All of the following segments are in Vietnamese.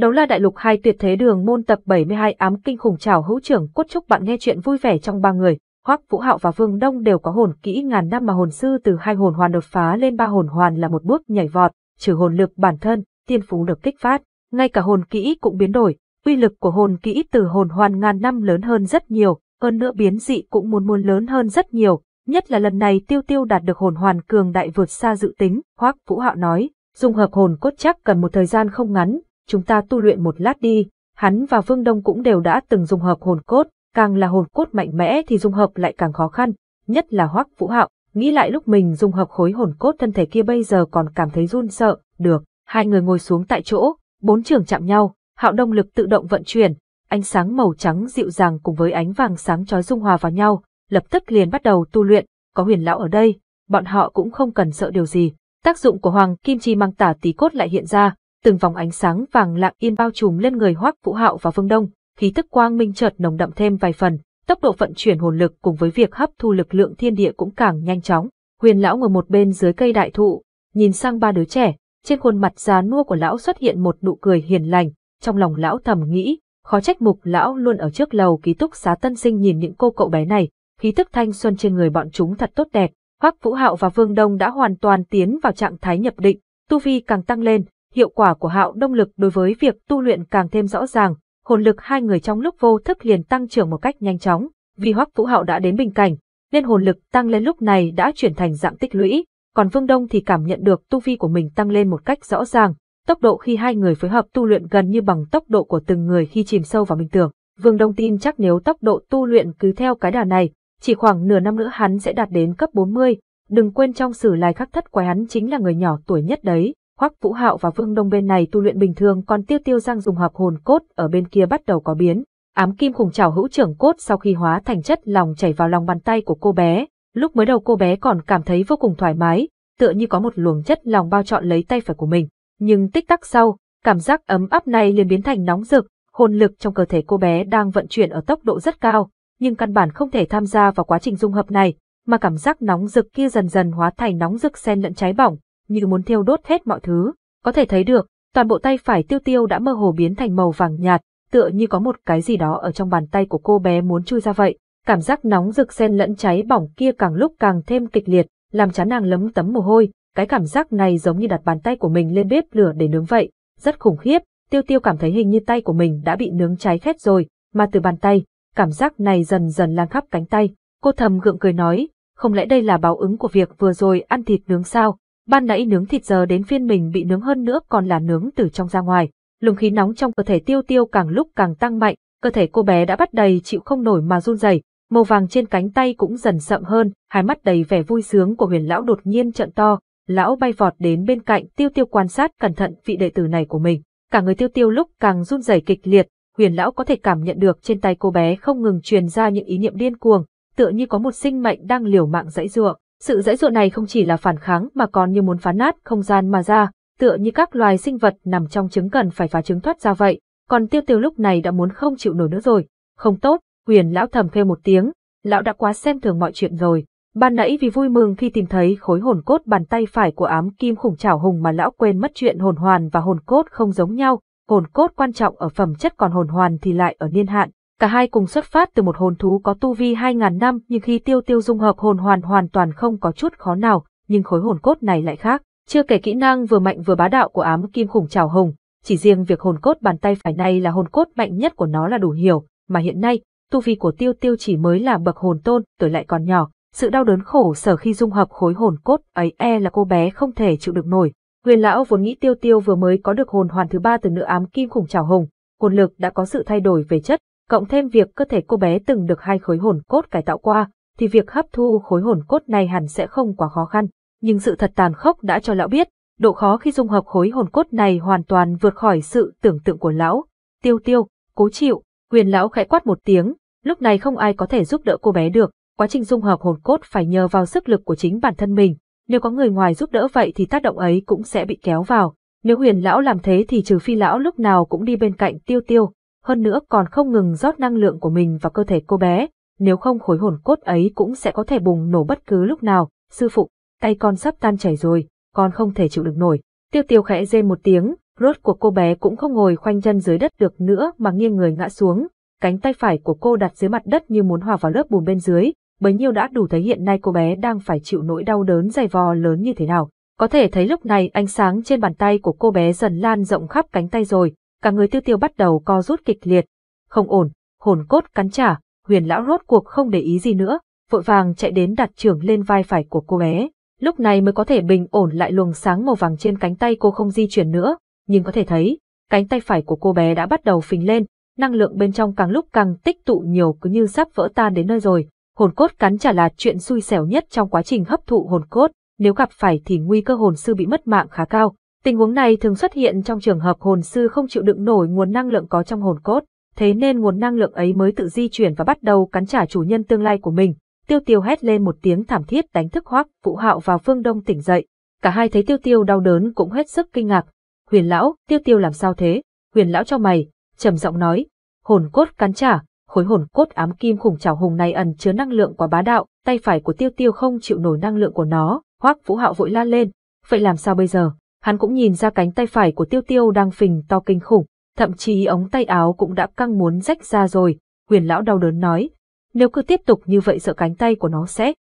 Đấu la đại lục hai tuyệt thế đường môn tập 72 ám kinh khủng trảo hữu trưởng cốt chúc bạn nghe chuyện vui vẻ trong ba người. Hoắc Vũ Hạo và Vương Đông đều có hồn kỹ ngàn năm mà hồn sư từ hai hồn hoàn đột phá lên ba hồn hoàn là một bước nhảy vọt, trừ hồn lực bản thân, tiên phú được kích phát, ngay cả hồn kỹ cũng biến đổi, uy lực của hồn kỹ từ hồn hoàn ngàn năm lớn hơn rất nhiều, hơn nữa biến dị cũng muốn muốn lớn hơn rất nhiều, nhất là lần này Tiêu Tiêu đạt được hồn hoàn cường đại vượt xa dự tính, Hoắc Vũ Hạo nói, dung hợp hồn cốt chắc cần một thời gian không ngắn, chúng ta tu luyện một lát đi, hắn và Vương Đông cũng đều đã từng dung hợp hồn cốt, càng là hồn cốt mạnh mẽ thì dung hợp lại càng khó khăn, nhất là Hoắc Vũ Hạo, nghĩ lại lúc mình dung hợp khối hồn cốt thân thể kia bây giờ còn cảm thấy run sợ, được, hai người ngồi xuống tại chỗ, bốn trường chạm nhau, Hạo Đông lực tự động vận chuyển, ánh sáng màu trắng dịu dàng cùng với ánh vàng sáng chói dung hòa vào nhau, lập tức liền bắt đầu tu luyện, có Huyền lão ở đây, bọn họ cũng không cần sợ điều gì. Tác dụng của Hoàng Kim Chi mang tả tí cốt lại hiện ra, từng vòng ánh sáng vàng lặng yên bao trùm lên người Hoắc Vũ Hạo và Phương Đông, khí tức quang minh chợt nồng đậm thêm vài phần, tốc độ vận chuyển hồn lực cùng với việc hấp thu lực lượng thiên địa cũng càng nhanh chóng. Huyền lão ngồi một bên dưới cây đại thụ, nhìn sang ba đứa trẻ, trên khuôn mặt già nua của lão xuất hiện một nụ cười hiền lành, trong lòng lão thầm nghĩ, khó trách mục lão luôn ở trước lầu ký túc xá tân sinh nhìn những cô cậu bé này, khí tức thanh xuân trên người bọn chúng thật tốt đẹp. Hoắc Vũ Hạo và Vương Đông đã hoàn toàn tiến vào trạng thái nhập định, tu vi càng tăng lên, hiệu quả của hạo đông lực đối với việc tu luyện càng thêm rõ ràng, hồn lực hai người trong lúc vô thức liền tăng trưởng một cách nhanh chóng, vì Hoắc Vũ Hạo đã đến bình cảnh, nên hồn lực tăng lên lúc này đã chuyển thành dạng tích lũy, còn Vương Đông thì cảm nhận được tu vi của mình tăng lên một cách rõ ràng, tốc độ khi hai người phối hợp tu luyện gần như bằng tốc độ của từng người khi chìm sâu vào minh tưởng. Vương Đông tin chắc nếu tốc độ tu luyện cứ theo cái đà này, chỉ khoảng nửa năm nữa hắn sẽ đạt đến cấp 40, đừng quên trong sử lai khắc thất quái hắn chính là người nhỏ tuổi nhất đấy. Hoắc Vũ Hạo và Vương Đông bên này tu luyện bình thường còn Tiêu Tiêu Giang dùng hợp hồn cốt ở bên kia bắt đầu có biến. Ám kim cùng chảo hữu trưởng cốt sau khi hóa thành chất lòng chảy vào lòng bàn tay của cô bé, lúc mới đầu cô bé còn cảm thấy vô cùng thoải mái, tựa như có một luồng chất lòng bao trọn lấy tay phải của mình. Nhưng tích tắc sau, cảm giác ấm áp này liền biến thành nóng rực, hồn lực trong cơ thể cô bé đang vận chuyển ở tốc độ rất cao, nhưng căn bản không thể tham gia vào quá trình dung hợp này, mà cảm giác nóng rực kia dần dần hóa thành nóng rực sen lẫn cháy bỏng, như muốn thiêu đốt hết mọi thứ. Có thể thấy được, toàn bộ tay phải tiêu tiêu đã mơ hồ biến thành màu vàng nhạt, tựa như có một cái gì đó ở trong bàn tay của cô bé muốn chui ra vậy. Cảm giác nóng rực xen lẫn cháy bỏng kia càng lúc càng thêm kịch liệt, làm chán nàng lấm tấm mồ hôi, cái cảm giác này giống như đặt bàn tay của mình lên bếp lửa để nướng vậy, rất khủng khiếp, tiêu tiêu cảm thấy hình như tay của mình đã bị nướng cháy khét rồi, mà từ bàn tay, cảm giác này dần dần lan khắp cánh tay, cô thầm gượng cười nói, không lẽ đây là báo ứng của việc vừa rồi ăn thịt nướng sao, Ban nãy nướng thịt giờ đến phiên mình bị nướng hơn nữa còn là nướng từ trong ra ngoài. Luồng khí nóng trong cơ thể tiêu tiêu càng lúc càng tăng mạnh, cơ thể cô bé đã bắt đầy chịu không nổi mà run rẩy. Màu vàng trên cánh tay cũng dần sậm hơn, hai mắt đầy vẻ vui sướng của huyền lão đột nhiên trợn to, lão bay vọt đến bên cạnh tiêu tiêu quan sát cẩn thận vị đệ tử này của mình. Cả người tiêu tiêu lúc càng run rẩy kịch liệt, huyền lão có thể cảm nhận được trên tay cô bé không ngừng truyền ra những ý niệm điên cuồng, tựa như có một sinh mệnh đang liều mạng dãy dụa. Sự dãy dụa này không chỉ là phản kháng mà còn như muốn phá nát không gian mà ra, tựa như các loài sinh vật nằm trong trứng cần phải phá trứng thoát ra vậy, còn tiêu tiêu lúc này đã muốn không chịu nổi nữa rồi. Không tốt, huyền lão thầm kêu một tiếng, lão đã quá xem thường mọi chuyện rồi. Ban nãy vì vui mừng khi tìm thấy khối hồn cốt bàn tay phải của ám kim khủng chảo hùng mà lão quên mất chuyện hồn hoàn và hồn cốt không giống nhau, hồn cốt quan trọng ở phẩm chất còn hồn hoàn thì lại ở niên hạn, Cả hai cùng xuất phát từ một hồn thú có tu vi 2.000 năm nhưng khi tiêu tiêu dung hợp hồn hoàn hoàn toàn không có chút khó nào, nhưng khối hồn cốt này lại khác. Chưa kể kỹ năng vừa mạnh vừa bá đạo của ám kim khủng trào hồng, chỉ riêng việc hồn cốt bàn tay phải này là hồn cốt mạnh nhất của nó là đủ hiểu, mà hiện nay, tu vi của tiêu tiêu chỉ mới là bậc hồn tôn, tuổi lại còn nhỏ. Sự đau đớn khổ sở khi dung hợp khối hồn cốt ấy e là cô bé không thể chịu được nổi. Huyền lão vốn nghĩ tiêu tiêu vừa mới có được hồn hoàn thứ ba từ nữ ám kim khủng trào hồng, hồn lực đã có sự thay đổi về chất, cộng thêm việc cơ thể cô bé từng được hai khối hồn cốt cải tạo qua, thì việc hấp thu khối hồn cốt này hẳn sẽ không quá khó khăn. Nhưng sự thật tàn khốc đã cho lão biết, độ khó khi dung hợp khối hồn cốt này hoàn toàn vượt khỏi sự tưởng tượng của lão. Tiêu tiêu, cố chịu, quyền lão khẽ quát một tiếng, lúc này không ai có thể giúp đỡ cô bé được, quá trình dung hợp hồn cốt phải nhờ vào sức lực của chính bản thân mình, nếu có người ngoài giúp đỡ vậy thì tác động ấy cũng sẽ bị kéo vào. Nếu huyền lão làm thế thì trừ phi lão lúc nào cũng đi bên cạnh tiêu tiêu, hơn nữa còn không ngừng rót năng lượng của mình vào cơ thể cô bé, nếu không khối hồn cốt ấy cũng sẽ có thể bùng nổ bất cứ lúc nào, sư phụ, tay con sắp tan chảy rồi, con không thể chịu được nổi. Tiêu tiêu khẽ rên một tiếng, rốt của cô bé cũng không ngồi khoanh chân dưới đất được nữa mà nghiêng người ngã xuống, cánh tay phải của cô đặt dưới mặt đất như muốn hòa vào lớp bùn bên dưới, bấy nhiêu đã đủ thấy hiện nay cô bé đang phải chịu nỗi đau đớn dày vò lớn như thế nào. Có thể thấy lúc này ánh sáng trên bàn tay của cô bé dần lan rộng khắp cánh tay rồi, cả người tiêu tiêu bắt đầu co rút kịch liệt. Không ổn, hồn cốt cắn trả, huyền lão rốt cuộc không để ý gì nữa, vội vàng chạy đến đặt trưởng lên vai phải của cô bé. Lúc này mới có thể bình ổn lại luồng sáng màu vàng trên cánh tay cô không di chuyển nữa, nhưng có thể thấy, cánh tay phải của cô bé đã bắt đầu phình lên, năng lượng bên trong càng lúc càng tích tụ nhiều cứ như sắp vỡ tan đến nơi rồi. Hồn cốt cắn trả là chuyện xui xẻo nhất trong quá trình hấp thụ hồn cốt, nếu gặp phải thì nguy cơ hồn sư bị mất mạng khá cao, Tình huống này thường xuất hiện trong trường hợp hồn sư không chịu đựng nổi nguồn năng lượng có trong hồn cốt, thế nên nguồn năng lượng ấy mới tự di chuyển và bắt đầu cắn trả chủ nhân tương lai của mình. Tiêu Tiêu hét lên một tiếng thảm thiết đánh thức Hoắc Vũ Hạo và Phương Đông tỉnh dậy. Cả hai thấy Tiêu Tiêu đau đớn cũng hết sức kinh ngạc. Huyền lão, Tiêu Tiêu làm sao thế? Huyền lão cho mày, trầm giọng nói, hồn cốt cắn trả, khối hồn cốt ám kim khủng trảo hùng này ẩn chứa năng lượng quá bá đạo, tay phải của Tiêu Tiêu không chịu nổi năng lượng của nó, Hoắc Vũ Hạo vội la lên, vậy làm sao bây giờ? Hắn cũng nhìn ra cánh tay phải của tiêu tiêu đang phình to kinh khủng, thậm chí ống tay áo cũng đã căng muốn rách ra rồi, huyền lão đau đớn nói. Nếu cứ tiếp tục như vậy sợ cánh tay của nó sẽ...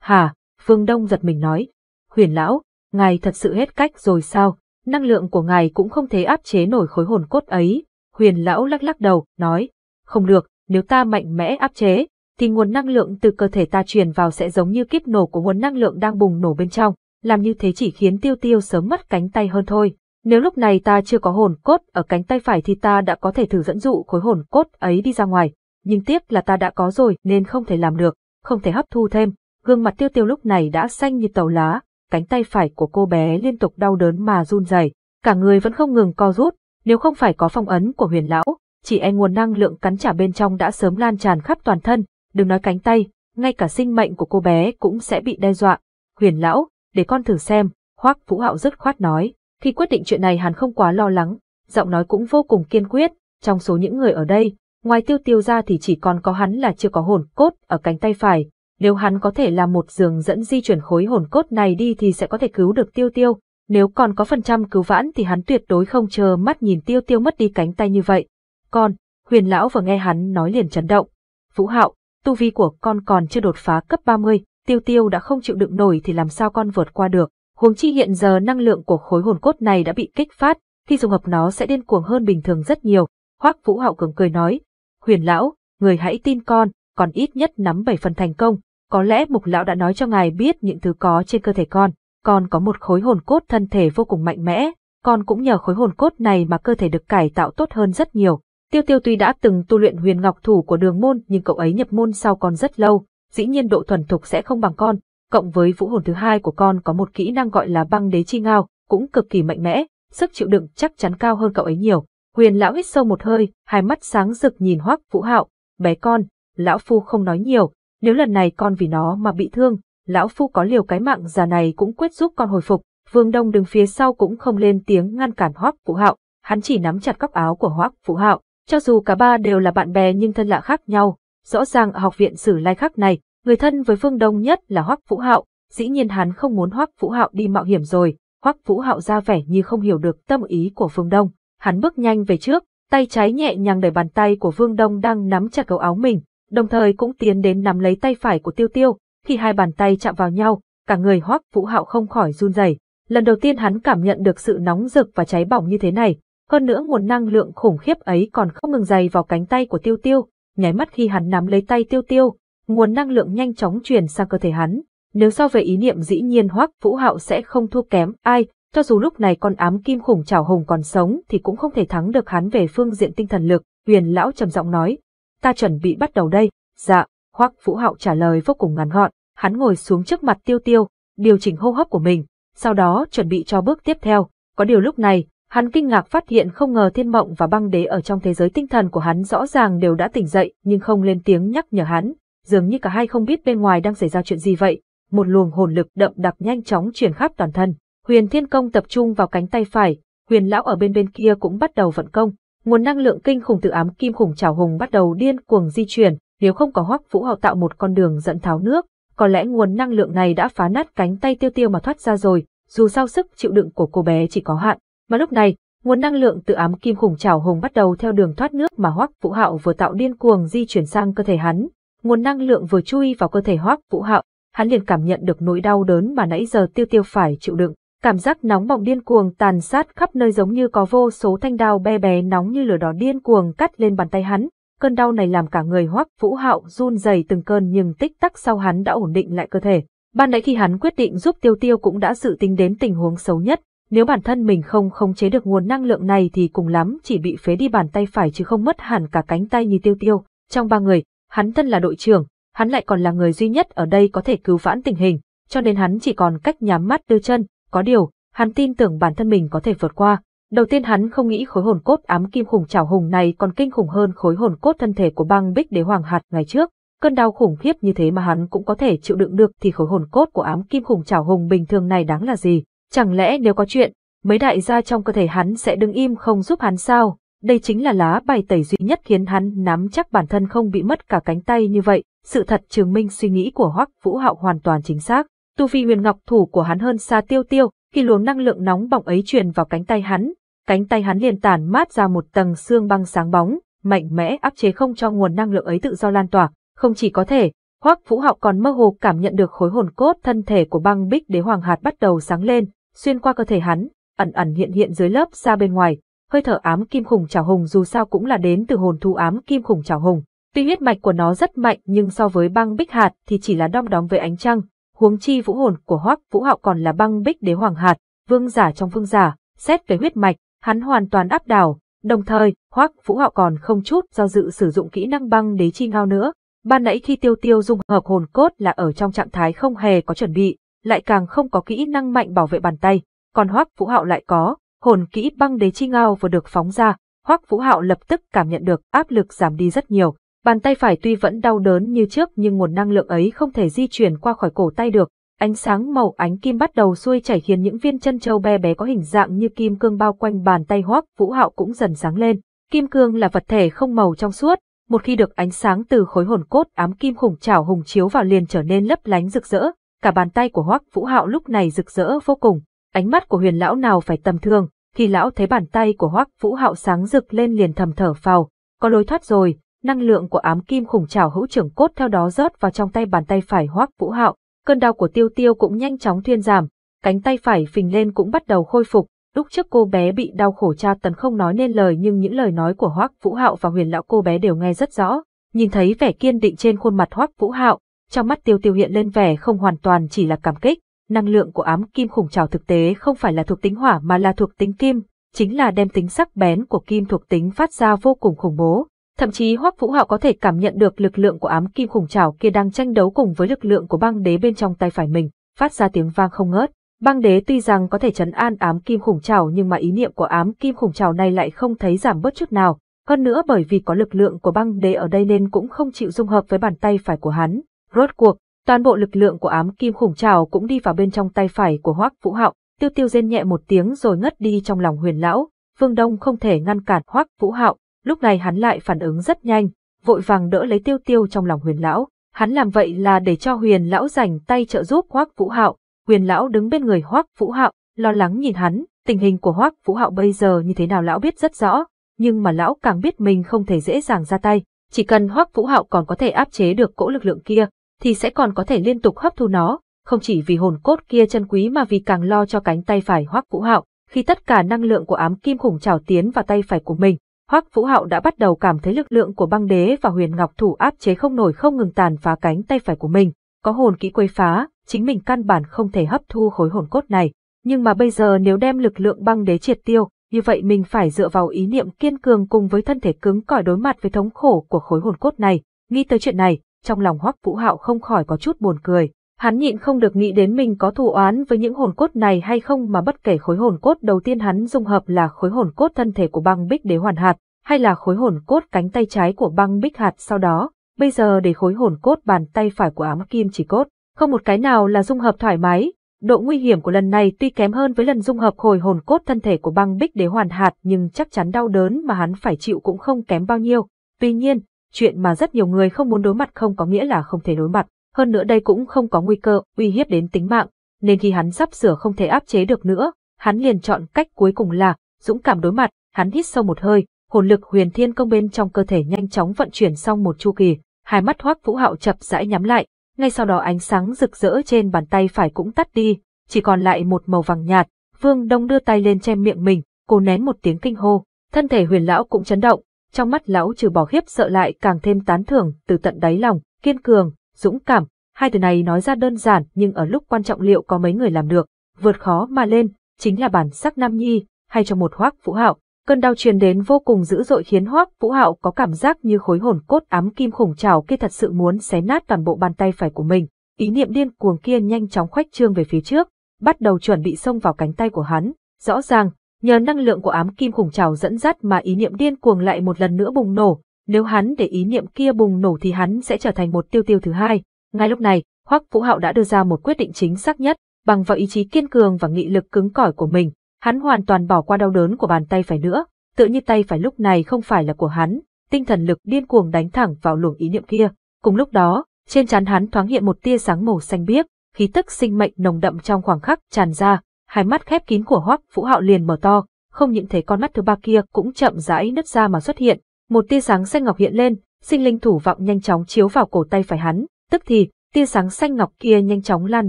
Hà, Vương Đông giật mình nói. Huyền lão, ngài thật sự hết cách rồi sao? Năng lượng của ngài cũng không thể áp chế nổi khối hồn cốt ấy. Huyền lão lắc lắc đầu, nói. Không được, nếu ta mạnh mẽ áp chế, thì nguồn năng lượng từ cơ thể ta truyền vào sẽ giống như kiếp nổ của nguồn năng lượng đang bùng nổ bên trong, làm như thế chỉ khiến tiêu tiêu sớm mất cánh tay hơn thôi. Nếu lúc này ta chưa có hồn cốt ở cánh tay phải thì ta đã có thể thử dẫn dụ khối hồn cốt ấy đi ra ngoài, nhưng tiếc là ta đã có rồi nên không thể làm được, không thể hấp thu thêm. Gương mặt tiêu tiêu lúc này đã xanh như tàu lá, cánh tay phải của cô bé liên tục đau đớn mà run rẩy, cả người vẫn không ngừng co rút, nếu không phải có phong ấn của huyền lão, chỉ e nguồn năng lượng cắn trả bên trong đã sớm lan tràn khắp toàn thân, đừng nói cánh tay, ngay cả sinh mệnh của cô bé cũng sẽ bị đe dọa. Huyền lão, để con thử xem, Hoắc Vũ Hạo dứt khoát nói. Khi quyết định chuyện này hắn không quá lo lắng, giọng nói cũng vô cùng kiên quyết, trong số những người ở đây, ngoài tiêu tiêu ra thì chỉ còn có hắn là chưa có hồn cốt ở cánh tay phải, nếu hắn có thể làm một giường dẫn di chuyển khối hồn cốt này đi thì sẽ có thể cứu được tiêu tiêu, nếu còn có phần trăm cứu vãn thì hắn tuyệt đối không chờ mắt nhìn tiêu tiêu mất đi cánh tay như vậy. Con, huyền lão vừa nghe hắn nói liền chấn động. Vũ hạo, tu vi của con còn chưa đột phá cấp 30, tiêu tiêu đã không chịu đựng nổi thì làm sao con vượt qua được. Huống chi hiện giờ năng lượng của khối hồn cốt này đã bị kích phát, khi dùng hợp nó sẽ điên cuồng hơn bình thường rất nhiều. Hoác Vũ Hạo cường cười nói, huyền lão, người hãy tin con, còn ít nhất nắm bảy phần thành công, có lẽ mục lão đã nói cho ngài biết những thứ có trên cơ thể con, con có một khối hồn cốt thân thể vô cùng mạnh mẽ, con cũng nhờ khối hồn cốt này mà cơ thể được cải tạo tốt hơn rất nhiều. Tiêu tiêu tuy đã từng tu luyện huyền ngọc thủ của đường môn nhưng cậu ấy nhập môn sau còn rất lâu, dĩ nhiên độ thuần thục sẽ không bằng con, cộng với vũ hồn thứ hai của con có một kỹ năng gọi là băng đế chi ngao, cũng cực kỳ mạnh mẽ, sức chịu đựng chắc chắn cao hơn cậu ấy nhiều. Huyền lão hít sâu một hơi, hai mắt sáng rực nhìn Hoắc Vũ Hạo, "Bé con, lão phu không nói nhiều, nếu lần này con vì nó mà bị thương, lão phu có liều cái mạng già này cũng quyết giúp con hồi phục." Vương Đông đứng phía sau cũng không lên tiếng ngăn cản Hoắc Vũ Hạo, hắn chỉ nắm chặt cóc áo của Hoắc Vũ Hạo, cho dù cả ba đều là bạn bè nhưng thân lạ khác nhau, rõ ràng ở học viện sử lai khắc này, người thân với Phương Đông nhất là Hoắc Vũ Hạo, dĩ nhiên hắn không muốn Hoắc Vũ Hạo đi mạo hiểm rồi, Hoắc Vũ Hạo ra vẻ như không hiểu được tâm ý của Phương Đông, hắn bước nhanh về trước, tay trái nhẹ nhàng đẩy bàn tay của Phương Đông đang nắm chặt cầu áo mình, đồng thời cũng tiến đến nắm lấy tay phải của Tiêu Tiêu, khi hai bàn tay chạm vào nhau, cả người Hoắc Vũ Hạo không khỏi run rẩy. Lần đầu tiên hắn cảm nhận được sự nóng rực và cháy bỏng như thế này, hơn nữa nguồn năng lượng khủng khiếp ấy còn không ngừng dày vào cánh tay của Tiêu Tiêu, nháy mắt khi hắn nắm lấy tay tiêu tiêu, nguồn năng lượng nhanh chóng truyền sang cơ thể hắn. Nếu so về ý niệm dĩ nhiên hoắc vũ hạo sẽ không thua kém ai, cho dù lúc này con ám kim khủng chảo hồng còn sống thì cũng không thể thắng được hắn về phương diện tinh thần lực, huyền lão trầm giọng nói. Ta chuẩn bị bắt đầu đây, dạ, hoắc vũ hạo trả lời vô cùng ngắn gọn, hắn ngồi xuống trước mặt tiêu tiêu, điều chỉnh hô hấp của mình, sau đó chuẩn bị cho bước tiếp theo. Có điều lúc này, Hắn kinh ngạc phát hiện không ngờ thiên mộng và băng đế ở trong thế giới tinh thần của hắn rõ ràng đều đã tỉnh dậy nhưng không lên tiếng nhắc nhở hắn, dường như cả hai không biết bên ngoài đang xảy ra chuyện gì vậy. Một luồng hồn lực đậm đặc nhanh chóng chuyển khắp toàn thân. Huyền Thiên Công tập trung vào cánh tay phải, Huyền Lão ở bên bên kia cũng bắt đầu vận công. Nguồn năng lượng kinh khủng từ ám kim khủng trào hùng bắt đầu điên cuồng di chuyển, nếu không có Hoắc Vũ Hạo tạo một con đường dẫn tháo nước, có lẽ nguồn năng lượng này đã phá nát cánh tay Tiêu Tiêu mà thoát ra rồi, dù sao sức chịu đựng của cô bé chỉ có hạn. Mà lúc này, nguồn năng lượng từ ám kim khủng trảo hùng bắt đầu theo đường thoát nước mà Hoắc Vũ Hạo vừa tạo điên cuồng di chuyển sang cơ thể hắn. Nguồn năng lượng vừa chui vào cơ thể Hoắc Vũ Hạo, hắn liền cảm nhận được nỗi đau đớn mà nãy giờ Tiêu Tiêu phải chịu đựng. Cảm giác nóng bỏng điên cuồng tàn sát khắp nơi giống như có vô số thanh đao be bé nóng như lửa đỏ điên cuồng cắt lên bàn tay hắn. Cơn đau này làm cả người Hoắc Vũ Hạo run rẩy từng cơn nhưng tích tắc sau hắn đã ổn định lại cơ thể. Ban nãy khi hắn quyết định giúp Tiêu Tiêu cũng đã dự tính đến tình huống xấu nhất, nếu bản thân mình không khống chế được nguồn năng lượng này thì cùng lắm chỉ bị phế đi bàn tay phải chứ không mất hẳn cả cánh tay như tiêu tiêu. Trong ba người, hắn thân là đội trưởng, hắn lại còn là người duy nhất ở đây có thể cứu vãn tình hình, cho nên hắn chỉ còn cách nhắm mắt đưa chân, có điều, hắn tin tưởng bản thân mình có thể vượt qua. Đầu tiên hắn không nghĩ khối hồn cốt ám kim khủng chảo hùng này còn kinh khủng hơn khối hồn cốt thân thể của băng bích đế hoàng hạt ngày trước. Cơn đau khủng khiếp như thế mà hắn cũng có thể chịu đựng được thì khối hồn cốt của ám kim khủng chảo hùng bình thường này đáng là gì. Chẳng lẽ nếu có chuyện, mấy đại gia trong cơ thể hắn sẽ đứng im không giúp hắn sao? Đây chính là lá bài tẩy duy nhất khiến hắn nắm chắc bản thân không bị mất cả cánh tay như vậy. Sự thật chứng minh suy nghĩ của Hoắc Vũ Hạo hoàn toàn chính xác. Tu vi huyền ngọc thủ của hắn hơn xa tiêu tiêu, khi luồng năng lượng nóng bỏng ấy truyền vào cánh tay hắn, cánh tay hắn liền tản mát ra một tầng xương băng sáng bóng, mạnh mẽ áp chế không cho nguồn năng lượng ấy tự do lan tỏa. Không chỉ có thể, Hoắc Vũ Hạo còn mơ hồ cảm nhận được khối hồn cốt thân thể của băng bích đế hoàng hạt bắt đầu sáng lên, xuyên qua cơ thể hắn, ẩn ẩn hiện hiện dưới lớp da bên ngoài, hơi thở ám kim khủng chảo hùng dù sao cũng là đến từ hồn thú ám kim khủng chảo hùng. Tuy huyết mạch của nó rất mạnh nhưng so với băng bích hạt thì chỉ là đong đóm với ánh trăng, huống chi vũ hồn của hoắc vũ hạo còn là băng bích đế hoàng hạt, vương giả trong vương giả, xét về huyết mạch, hắn hoàn toàn áp đảo, đồng thời hoắc vũ hạo còn không chút do dự sử dụng kỹ năng băng đế chi ngao nữa. Ban nãy khi tiêu tiêu dung hợp hồn cốt là ở trong trạng thái không hề có chuẩn bị, lại càng không có kỹ năng mạnh bảo vệ bàn tay, còn Hoắc Vũ Hạo lại có, hồn kỹ băng đế chi ngao vừa được phóng ra, Hoắc Vũ Hạo lập tức cảm nhận được áp lực giảm đi rất nhiều, bàn tay phải tuy vẫn đau đớn như trước nhưng nguồn năng lượng ấy không thể di chuyển qua khỏi cổ tay được, ánh sáng màu ánh kim bắt đầu xuôi chảy khiến những viên chân châu be bé có hình dạng như kim cương bao quanh bàn tay Hoắc Vũ Hạo cũng dần sáng lên. Kim cương là vật thể không màu trong suốt, một khi được ánh sáng từ khối hồn cốt ám kim khủng chảo hùng chiếu vào liền trở nên lấp lánh rực rỡ, cả bàn tay của Hoắc Vũ Hạo lúc này rực rỡ vô cùng, ánh mắt của Huyền lão nào phải tầm thường, khi lão thấy bàn tay của Hoắc Vũ Hạo sáng rực lên liền thầm thở phào, có lối thoát rồi, năng lượng của ám kim khủng trảo hữu trưởng cốt theo đó rớt vào trong tay bàn tay phải Hoắc Vũ Hạo, cơn đau của Tiêu Tiêu cũng nhanh chóng thuyên giảm, cánh tay phải phình lên cũng bắt đầu khôi phục. Lúc trước cô bé bị đau khổ tra tấn không nói nên lời nhưng những lời nói của Hoắc Vũ Hạo và Huyền lão cô bé đều nghe rất rõ. Nhìn thấy vẻ kiên định trên khuôn mặt Hoắc Vũ Hạo, trong mắt tiêu tiêu hiện lên vẻ không hoàn toàn chỉ là cảm kích, năng lượng của ám kim khủng trào thực tế không phải là thuộc tính hỏa mà là thuộc tính kim, chính là đem tính sắc bén của kim thuộc tính phát ra vô cùng khủng bố. Thậm chí Hoắc Vũ Hạo có thể cảm nhận được lực lượng của ám kim khủng trào kia đang tranh đấu cùng với lực lượng của băng đế bên trong tay phải mình, phát ra tiếng vang không ngớt. Băng đế tuy rằng có thể chấn an ám kim khủng trào nhưng mà ý niệm của ám kim khủng trào này lại không thấy giảm bớt chút nào, hơn nữa bởi vì có lực lượng của băng đế ở đây nên cũng không chịu dung hợp với bàn tay phải của hắn, Rốt cuộc, toàn bộ lực lượng của ám kim khủng trào cũng đi vào bên trong tay phải của Hoắc Vũ Hạo, Tiêu Tiêu rên nhẹ một tiếng rồi ngất đi trong lòng Huyền lão, Vương Đông không thể ngăn cản Hoắc Vũ Hạo, lúc này hắn lại phản ứng rất nhanh, vội vàng đỡ lấy Tiêu Tiêu trong lòng Huyền lão, hắn làm vậy là để cho Huyền lão rảnh tay trợ giúp Hoắc Vũ Hạo. Huyền lão đứng bên người Hoắc Vũ Hạo, lo lắng nhìn hắn, tình hình của Hoắc Vũ Hạo bây giờ như thế nào lão biết rất rõ, nhưng mà lão càng biết mình không thể dễ dàng ra tay, chỉ cần Hoắc Vũ Hạo còn có thể áp chế được cỗ lực lượng kia, thì sẽ còn có thể liên tục hấp thu nó, không chỉ vì hồn cốt kia chân quý mà vì càng lo cho cánh tay phải Hoắc Vũ Hạo, khi tất cả năng lượng của ám kim khủng trào tiến vào tay phải của mình, Hoắc Vũ Hạo đã bắt đầu cảm thấy lực lượng của băng đế và huyền ngọc thủ áp chế không nổi không ngừng tàn phá cánh tay phải của mình, có hồn kỹ quấy phá, chính mình căn bản không thể hấp thu khối hồn cốt này, nhưng mà bây giờ nếu đem lực lượng băng đế triệt tiêu, như vậy mình phải dựa vào ý niệm kiên cường cùng với thân thể cứng cỏi đối mặt với thống khổ của khối hồn cốt này, nghĩ tới chuyện này, trong lòng hoắc vũ hạo không khỏi có chút buồn cười. Hắn nhịn không được nghĩ đến mình có thù oán với những hồn cốt này hay không mà bất kể khối hồn cốt đầu tiên hắn dung hợp là khối hồn cốt thân thể của băng bích đế hoàn hạt, hay là khối hồn cốt cánh tay trái của băng bích hạt sau đó, bây giờ để khối hồn cốt bàn tay phải của ám kim chỉ cốt, không một cái nào là dung hợp thoải mái. Độ nguy hiểm của lần này tuy kém hơn với lần dung hợp hồi hồn cốt thân thể của băng bích đế hoàn hạt nhưng chắc chắn đau đớn mà hắn phải chịu cũng không kém bao nhiêu. Tuy nhiên, Chuyện mà rất nhiều người không muốn đối mặt không có nghĩa là không thể đối mặt, hơn nữa đây cũng không có nguy cơ uy hiếp đến tính mạng, nên khi hắn sắp sửa không thể áp chế được nữa, hắn liền chọn cách cuối cùng là dũng cảm đối mặt, hắn hít sâu một hơi, hồn lực huyền thiên công bên trong cơ thể nhanh chóng vận chuyển xong một chu kỳ, hai mắt Hoắc Vũ Hạo chập rãi nhắm lại, ngay sau đó ánh sáng rực rỡ trên bàn tay phải cũng tắt đi, chỉ còn lại một màu vàng nhạt, Vương Đông đưa tay lên che miệng mình, cô nén một tiếng kinh hô, thân thể Huyền lão cũng chấn động, trong mắt lão trừ bỏ khiếp sợ lại càng thêm tán thưởng từ tận đáy lòng, kiên cường, dũng cảm, hai từ này nói ra đơn giản nhưng ở lúc quan trọng liệu có mấy người làm được, vượt khó mà lên, chính là bản sắc nam nhi, hay cho một hoác vũ hạo. Cơn đau truyền đến vô cùng dữ dội khiến hoác vũ hạo có cảm giác như khối hồn cốt ám kim khủng trào kia thật sự muốn xé nát toàn bộ bàn tay phải của mình. Ý niệm điên cuồng kia nhanh chóng khoách trương về phía trước, bắt đầu chuẩn bị xông vào cánh tay của hắn. Rõ ràng, Nhờ năng lượng của ám kim khủng trào dẫn dắt mà ý niệm điên cuồng lại một lần nữa bùng nổ, nếu hắn để ý niệm kia bùng nổ thì hắn sẽ trở thành một tiêu tiêu thứ hai. Ngay lúc này, Hoắc Vũ Hạo đã đưa ra một quyết định chính xác nhất, bằng vào ý chí kiên cường và nghị lực cứng cỏi của mình, hắn hoàn toàn bỏ qua đau đớn của bàn tay phải nữa, tự như tay phải lúc này không phải là của hắn, tinh thần lực điên cuồng đánh thẳng vào luồng ý niệm kia. Cùng lúc đó, trên trán hắn thoáng hiện một tia sáng màu xanh biếc, khí tức sinh mệnh nồng đậm trong khoảng khắc tràn ra, hai mắt khép kín của Hoắc Vũ Hạo liền mở to, không những thấy con mắt thứ ba kia cũng chậm rãi nứt ra mà xuất hiện, một tia sáng xanh ngọc hiện lên, sinh linh thủ vọng nhanh chóng chiếu vào cổ tay phải hắn, tức thì, tia sáng xanh ngọc kia nhanh chóng lan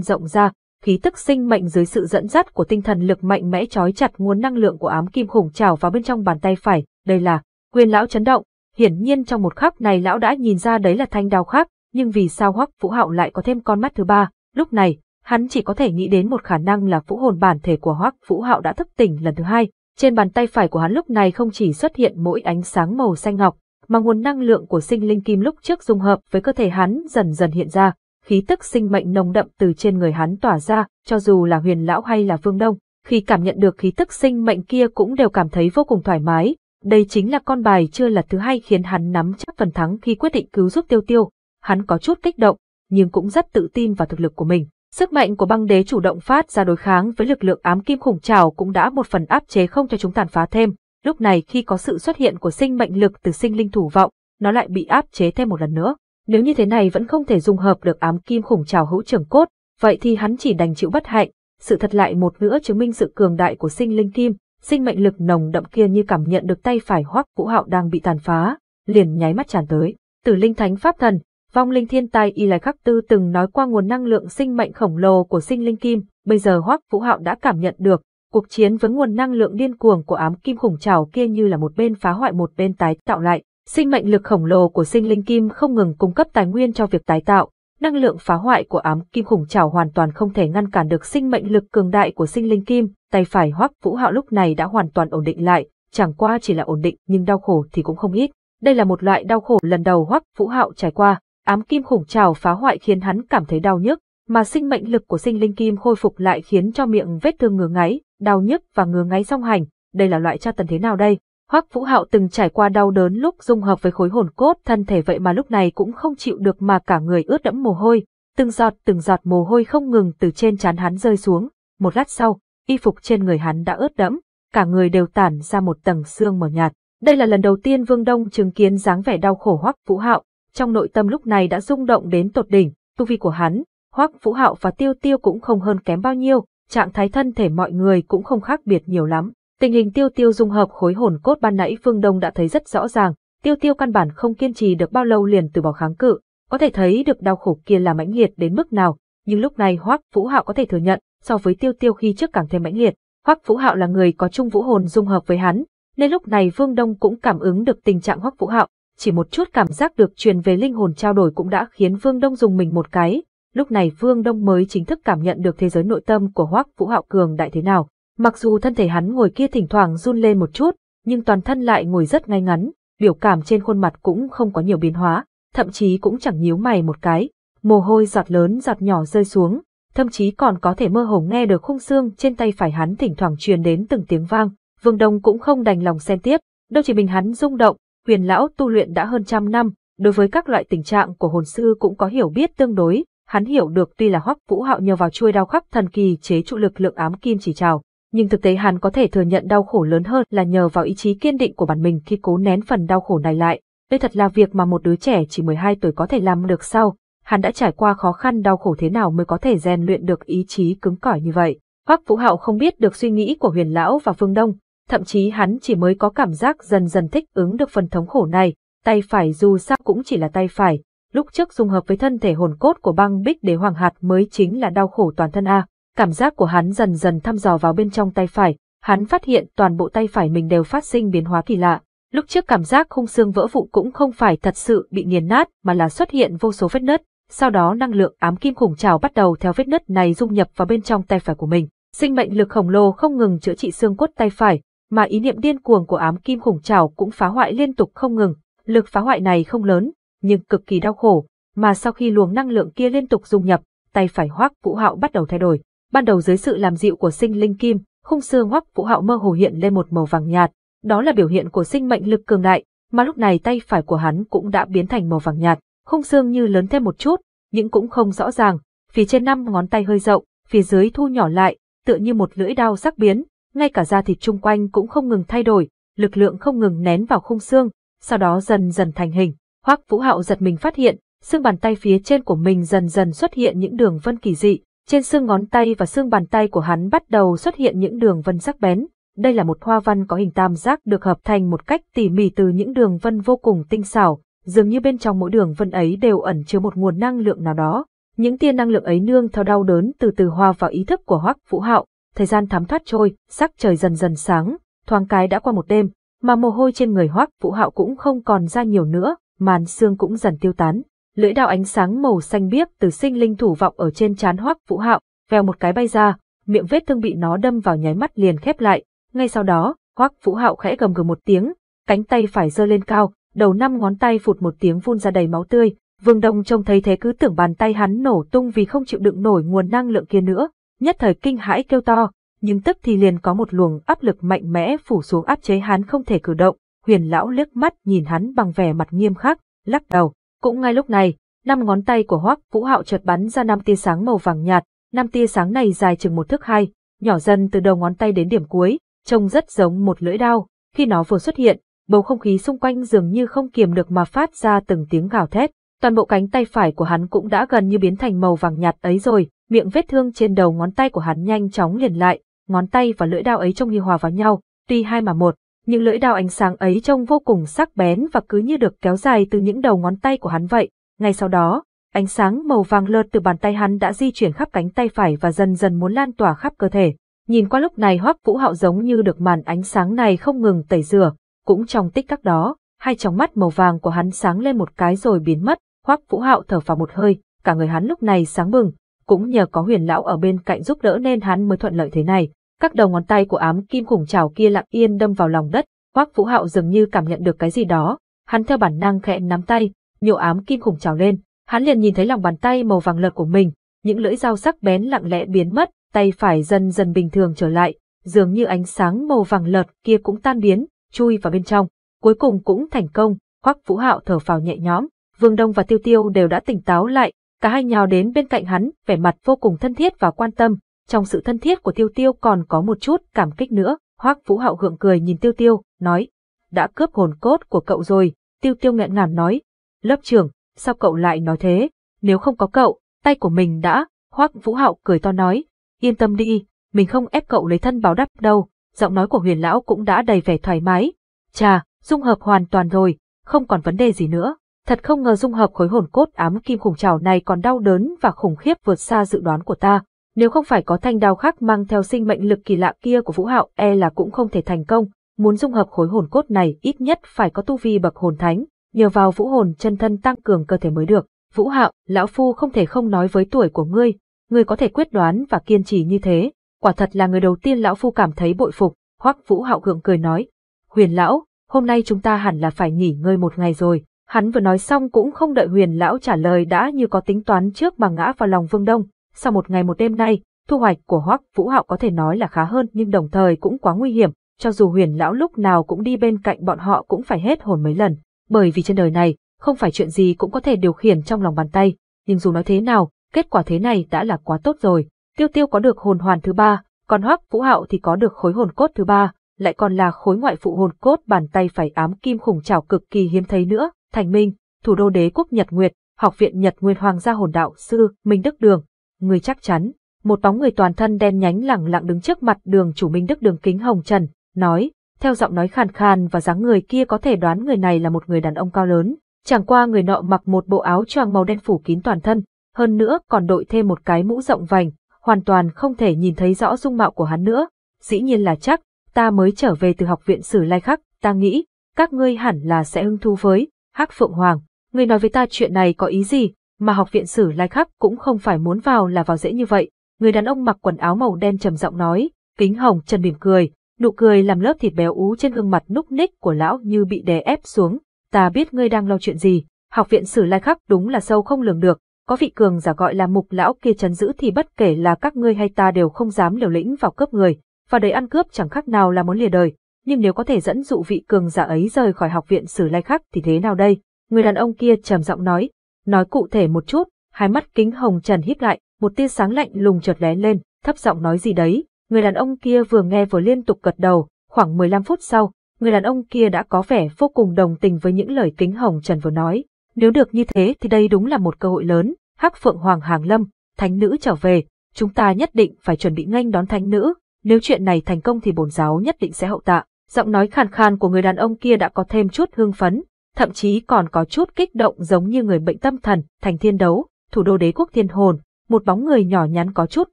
rộng ra, khí tức sinh mệnh dưới sự dẫn dắt của tinh thần lực mạnh mẽ trói chặt nguồn năng lượng của ám kim khủng trào vào bên trong bàn tay phải, đây là quyền lão chấn động, hiển nhiên trong một khắc này lão đã nhìn ra đấy là thanh đao khác, nhưng vì sao Hoắc Vũ Hạo lại có thêm con mắt thứ ba, lúc này, hắn chỉ có thể nghĩ đến một khả năng là vũ hồn bản thể của Hoắc Vũ Hạo đã thức tỉnh lần thứ hai. Trên bàn tay phải của hắn lúc này không chỉ xuất hiện mỗi ánh sáng màu xanh ngọc, mà nguồn năng lượng của sinh linh kim lúc trước dung hợp với cơ thể hắn dần dần hiện ra, khí tức sinh mệnh nồng đậm từ trên người hắn tỏa ra, cho dù là Huyền lão hay là Phương Đông, khi cảm nhận được khí tức sinh mệnh kia cũng đều cảm thấy vô cùng thoải mái. Đây chính là con bài chưa là thứ hai khiến hắn nắm chắc phần thắng khi quyết định cứu giúp Tiêu Tiêu. Hắn có chút kích động, nhưng cũng rất tự tin vào thực lực của mình. Sức mạnh của băng đế chủ động phát ra đối kháng với lực lượng ám kim khủng trảo cũng đã một phần áp chế không cho chúng tàn phá thêm. Lúc này khi có sự xuất hiện của sinh mệnh lực từ sinh linh thủ vọng, nó lại bị áp chế thêm một lần nữa. Nếu như thế này vẫn không thể dung hợp được ám kim khủng trảo hữu trưởng cốt, vậy thì hắn chỉ đành chịu bất hạnh. Sự thật lại một nữa chứng minh sự cường đại của sinh linh kim, sinh mệnh lực nồng đậm kia như cảm nhận được tay phải hoắc vũ hạo đang bị tàn phá, liền nháy mắt tràn tới. Tử linh thánh pháp thần, Vong linh thiên tài Y Lai Khắc Tư từng nói qua nguồn năng lượng sinh mệnh khổng lồ của sinh linh kim, bây giờ Hoắc Vũ Hạo đã cảm nhận được, cuộc chiến với nguồn năng lượng điên cuồng của ám kim khủng trào kia như là một bên phá hoại một bên tái tạo lại. Sinh mệnh lực khổng lồ của sinh linh kim không ngừng cung cấp tài nguyên cho việc tái tạo, năng lượng phá hoại của ám kim khủng trào hoàn toàn không thể ngăn cản được sinh mệnh lực cường đại của sinh linh kim, tay phải Hoắc Vũ Hạo lúc này đã hoàn toàn ổn định lại, chẳng qua chỉ là ổn định nhưng đau khổ thì cũng không ít. Đây là một loại đau khổ lần đầu Hoắc Vũ Hạo trải qua, Ám kim khủng trào phá hoại khiến hắn cảm thấy đau nhức, mà sinh mệnh lực của sinh linh kim khôi phục lại khiến cho miệng vết thương ngứa ngáy, đau nhức và ngứa ngáy song hành, đây là loại tra tấn thế nào đây? Hoắc Vũ Hạo từng trải qua đau đớn lúc dung hợp với khối hồn cốt thân thể vậy mà lúc này cũng không chịu được mà cả người ướt đẫm mồ hôi, từng giọt từng giọt mồ hôi không ngừng từ trên trán hắn rơi xuống, một lát sau, y phục trên người hắn đã ướt đẫm, cả người đều tản ra một tầng xương mờ nhạt. Đây là lần đầu tiên Vương Đông chứng kiến dáng vẻ đau khổ Hoắc Vũ Hạo, trong nội tâm lúc này đã rung động đến tột đỉnh, tu vi của hắn, Hoắc Vũ Hạo và Tiêu Tiêu cũng không hơn kém bao nhiêu, trạng thái thân thể mọi người cũng không khác biệt nhiều lắm. Tình hình Tiêu Tiêu dung hợp khối hồn cốt ban nãy Phương Đông đã thấy rất rõ ràng, Tiêu Tiêu căn bản không kiên trì được bao lâu liền từ bỏ kháng cự, có thể thấy được đau khổ kia là mãnh liệt đến mức nào, nhưng lúc này Hoắc Vũ Hạo có thể thừa nhận, so với Tiêu Tiêu khi trước càng thêm mãnh liệt. Hoắc Vũ Hạo là người có chung vũ hồn dung hợp với hắn, nên lúc này Phương Đông cũng cảm ứng được tình trạng Hoắc Vũ Hạo, chỉ một chút cảm giác được truyền về linh hồn trao đổi cũng đã khiến Vương Đông dùng mình một cái, lúc này Vương Đông mới chính thức cảm nhận được thế giới nội tâm của Hoắc Vũ Hạo Cường đại thế nào. Mặc dù thân thể hắn ngồi kia thỉnh thoảng run lên một chút, nhưng toàn thân lại ngồi rất ngay ngắn, biểu cảm trên khuôn mặt cũng không có nhiều biến hóa, thậm chí cũng chẳng nhíu mày một cái, mồ hôi giọt lớn giọt nhỏ rơi xuống, thậm chí còn có thể mơ hồ nghe được khung xương trên tay phải hắn thỉnh thoảng truyền đến từng tiếng vang. Vương Đông cũng không đành lòng xem tiếp, đâu chỉ mình hắn rung động, huyền lão tu luyện đã hơn trăm năm, đối với các loại tình trạng của hồn sư cũng có hiểu biết tương đối, hắn hiểu được tuy là hoắc vũ hạo nhờ vào chuôi đao khắc thần kỳ chế trụ lực lượng ám kim chỉ trào, nhưng thực tế hắn có thể thừa nhận đau khổ lớn hơn là nhờ vào ý chí kiên định của bản mình khi cố nén phần đau khổ này lại. Đây thật là việc mà một đứa trẻ chỉ 12 tuổi có thể làm được sao? hắn đã trải qua khó khăn đau khổ thế nào mới có thể rèn luyện được ý chí cứng cỏi như vậy. Hoắc Vũ Hạo không biết được suy nghĩ của Huyền lão và Phương Đông, thậm chí hắn chỉ mới có cảm giác dần dần thích ứng được phần thống khổ này, tay phải dù sao cũng chỉ là tay phải, lúc trước dung hợp với thân thể hồn cốt của băng bích đế hoàng hạt mới chính là đau khổ toàn thân a. Cảm giác của hắn dần dần thăm dò vào bên trong tay phải, hắn phát hiện toàn bộ tay phải mình đều phát sinh biến hóa kỳ lạ. Lúc trước cảm giác khung xương vỡ vụn cũng không phải thật sự bị nghiền nát mà là xuất hiện vô số vết nứt, sau đó năng lượng ám kim khủng trào bắt đầu theo vết nứt này dung nhập vào bên trong tay phải của mình. Sinh mệnh lực khổng lồ không ngừng chữa trị xương cốt tay phải, mà ý niệm điên cuồng của ám kim khủng trảo cũng phá hoại liên tục không ngừng. Lực phá hoại này không lớn, nhưng cực kỳ đau khổ, mà sau khi luồng năng lượng kia liên tục dung nhập, tay phải Hoắc Vũ Hạo bắt đầu thay đổi. Ban đầu dưới sự làm dịu của sinh linh kim, khung xương Hoắc Vũ Hạo mơ hồ hiện lên một màu vàng nhạt, đó là biểu hiện của sinh mệnh lực cường đại, mà lúc này tay phải của hắn cũng đã biến thành màu vàng nhạt, khung xương như lớn thêm một chút, nhưng cũng không rõ ràng, phía trên năm ngón tay hơi rộng, phía dưới thu nhỏ lại, tựa như một lưỡi dao sắc biến ngay cả da thịt chung quanh cũng không ngừng thay đổi, lực lượng không ngừng nén vào khung xương, sau đó dần dần thành hình. Hoắc Vũ Hạo giật mình phát hiện, xương bàn tay phía trên của mình dần dần xuất hiện những đường vân kỳ dị, trên xương ngón tay và xương bàn tay của hắn bắt đầu xuất hiện những đường vân sắc bén. Đây là một hoa văn có hình tam giác được hợp thành một cách tỉ mỉ từ những đường vân vô cùng tinh xảo, dường như bên trong mỗi đường vân ấy đều ẩn chứa một nguồn năng lượng nào đó. Những tia năng lượng ấy nương theo đau đớn từ từ hòa vào ý thức của Hoắc Vũ Hạo, thời gian thấm thoát trôi, sắc trời dần dần sáng, thoáng cái đã qua một đêm, mà mồ hôi trên người Hoắc Vũ Hạo cũng không còn ra nhiều nữa, màn xương cũng dần tiêu tán. Lưỡi đao ánh sáng màu xanh biếc từ sinh linh thủ vọng ở trên trán Hoắc Vũ Hạo, vèo một cái bay ra, miệng vết thương bị nó đâm vào nháy mắt liền khép lại, ngay sau đó, Hoắc Vũ Hạo khẽ gầm gừ một tiếng, cánh tay phải giơ lên cao, đầu năm ngón tay phụt một tiếng phun ra đầy máu tươi. Vương Đông trông thấy thế cứ tưởng bàn tay hắn nổ tung vì không chịu đựng nổi nguồn năng lượng kia nữa, nhất thời kinh hãi kêu to, nhưng tức thì liền có một luồng áp lực mạnh mẽ phủ xuống áp chế hắn không thể cử động, huyền lão liếc mắt nhìn hắn bằng vẻ mặt nghiêm khắc, lắc đầu. Cũng ngay lúc này, năm ngón tay của Hoắc Vũ Hạo chợt bắn ra năm tia sáng màu vàng nhạt, năm tia sáng này dài chừng một thước hai, nhỏ dần từ đầu ngón tay đến điểm cuối, trông rất giống một lưỡi dao. Khi nó vừa xuất hiện, bầu không khí xung quanh dường như không kiềm được mà phát ra từng tiếng gào thét. Toàn bộ cánh tay phải của hắn cũng đã gần như biến thành màu vàng nhạt ấy rồi, miệng vết thương trên đầu ngón tay của hắn nhanh chóng liền lại, ngón tay và lưỡi đao ấy trông như hòa vào nhau, tuy hai mà một, nhưng lưỡi đao ánh sáng ấy trông vô cùng sắc bén và cứ như được kéo dài từ những đầu ngón tay của hắn vậy. Ngay sau đó, ánh sáng màu vàng lợt từ bàn tay hắn đã di chuyển khắp cánh tay phải và dần dần muốn lan tỏa khắp cơ thể. Nhìn qua lúc này Hoắc Vũ Hạo giống như được màn ánh sáng này không ngừng tẩy rửa, cũng trong tích tắc đó, hai tròng mắt màu vàng của hắn sáng lên một cái rồi biến mất, Hoắc Vũ Hạo thở vào một hơi, cả người hắn lúc này sáng bừng, cũng nhờ có huyền lão ở bên cạnh giúp đỡ nên hắn mới thuận lợi thế này. Các đầu ngón tay của ám kim khủng trào kia lặng yên đâm vào lòng đất, Hoắc Vũ Hạo dường như cảm nhận được cái gì đó, hắn theo bản năng khẽ nắm tay, nhổ ám kim khủng trào lên, hắn liền nhìn thấy lòng bàn tay màu vàng lợt của mình, những lưỡi dao sắc bén lặng lẽ biến mất, tay phải dần dần bình thường trở lại, dường như ánh sáng màu vàng lợt kia cũng tan biến, chui vào bên trong, cuối cùng cũng thành công, Hoắc Vũ Hạo thở phào nhẹ nhõm, Vương Đông và Tiêu Tiêu đều đã tỉnh táo lại, Cả hai nhào đến bên cạnh hắn, vẻ mặt vô cùng thân thiết và quan tâm, trong sự thân thiết của Tiêu Tiêu còn có một chút cảm kích nữa. Hoắc Vũ Hạo hượng cười nhìn Tiêu Tiêu, nói: "Đã cướp hồn cốt của cậu rồi." Tiêu Tiêu nghẹn ngào nói: "Lớp trưởng, sao cậu lại nói thế? Nếu không có cậu, tay của mình đã..." Hoắc Vũ Hạo cười to nói: "Yên tâm đi, mình không ép cậu lấy thân báo đáp đâu." Giọng nói của Huyền lão cũng đã đầy vẻ thoải mái. "Chà, dung hợp hoàn toàn rồi, không còn vấn đề gì nữa." Thật không ngờ dung hợp khối hồn cốt ám kim khủng trảo này còn đau đớn và khủng khiếp vượt xa dự đoán của ta. Nếu không phải có thanh đao khác mang theo sinh mệnh lực kỳ lạ kia của Vũ Hạo e là cũng không thể thành công, muốn dung hợp khối hồn cốt này ít nhất phải có tu vi bậc hồn thánh, nhờ vào vũ hồn chân thân tăng cường cơ thể mới được. Vũ Hạo, lão phu không thể không nói với tuổi của ngươi, ngươi có thể quyết đoán và kiên trì như thế, quả thật là người đầu tiên lão phu cảm thấy bội phục, Hoắc Vũ Hạo gượng cười nói, "Huyền lão, hôm nay chúng ta hẳn là phải nghỉ ngơi một ngày rồi, Hắn vừa nói xong cũng không đợi huyền lão trả lời đã như có tính toán trước mà ngã vào lòng Vương Đông. Sau một ngày một đêm nay, thu hoạch của Hoắc Vũ Hạo có thể nói là khá hơn nhưng đồng thời cũng quá nguy hiểm, cho dù huyền lão lúc nào cũng đi bên cạnh bọn họ cũng phải hết hồn mấy lần. Bởi vì trên đời này, không phải chuyện gì cũng có thể điều khiển trong lòng bàn tay, nhưng dù nói thế nào, kết quả thế này đã là quá tốt rồi. Tiêu tiêu có được hồn hoàn thứ ba, còn Hoắc Vũ Hạo thì có được khối hồn cốt thứ ba, lại còn là khối ngoại phụ hồn cốt bàn tay phải ám kim khủng trảo cực kỳ hiếm thấy nữa. Thành Minh, thủ đô đế quốc Nhật Nguyệt, học viện Nhật Nguyệt Hoàng gia hồn đạo sư Minh Đức Đường. Người chắc chắn, một bóng người toàn thân đen nhánh lẳng lặng đứng trước mặt đường chủ Minh Đức Đường kính hồng trần, nói, theo giọng nói khàn khàn và dáng người kia có thể đoán người này là một người đàn ông cao lớn. Chẳng qua người nọ mặc một bộ áo choàng màu đen phủ kín toàn thân, hơn nữa còn đội thêm một cái mũ rộng vành, hoàn toàn không thể nhìn thấy rõ dung mạo của hắn nữa. Dĩ nhiên là chắc, ta mới trở về từ học viện sử lai khắc, ta nghĩ, các ngươi hẳn là sẽ hưng thú với, Hắc Phượng Hoàng, ngươi nói với ta chuyện này có ý gì, mà học viện sử lai khắc cũng không phải muốn vào là vào dễ như vậy. Người đàn ông mặc quần áo màu đen trầm giọng nói, kính hồng chân mỉm cười, nụ cười làm lớp thịt béo ú trên gương mặt núc ních của lão như bị đè ép xuống. Ta biết ngươi đang lo chuyện gì, học viện sử lai khắc đúng là sâu không lường được, có vị cường giả gọi là mục lão kia chấn giữ thì bất kể là các ngươi hay ta đều không dám liều lĩnh vào cướp người, và đầy ăn cướp chẳng khác nào là muốn lìa đời nhưng nếu có thể dẫn dụ vị cường giả ấy rời khỏi học viện sử lai khắc thì thế nào đây? Người đàn ông kia trầm giọng nói, nói cụ thể một chút, hai mắt kính hồng trần híp lại, một tia sáng lạnh lùng chợt lóe lên, thấp giọng nói gì đấy. Người đàn ông kia vừa nghe vừa liên tục gật đầu, khoảng 15 phút sau, người đàn ông kia đã có vẻ vô cùng đồng tình với những lời kính hồng trần vừa nói. Nếu được như thế thì đây đúng là một cơ hội lớn, hắc phượng hoàng hàng lâm, thánh nữ trở về, chúng ta nhất định phải chuẩn bị nghênh đón thánh nữ, nếu chuyện này thành công thì bổn giáo nhất định sẽ hậu tạ. Giọng nói khàn khàn của người đàn ông kia đã có thêm chút hương phấn, thậm chí còn có chút kích động giống như người bệnh tâm thần, thành thiên đấu, thủ đô đế quốc thiên hồn, một bóng người nhỏ nhắn có chút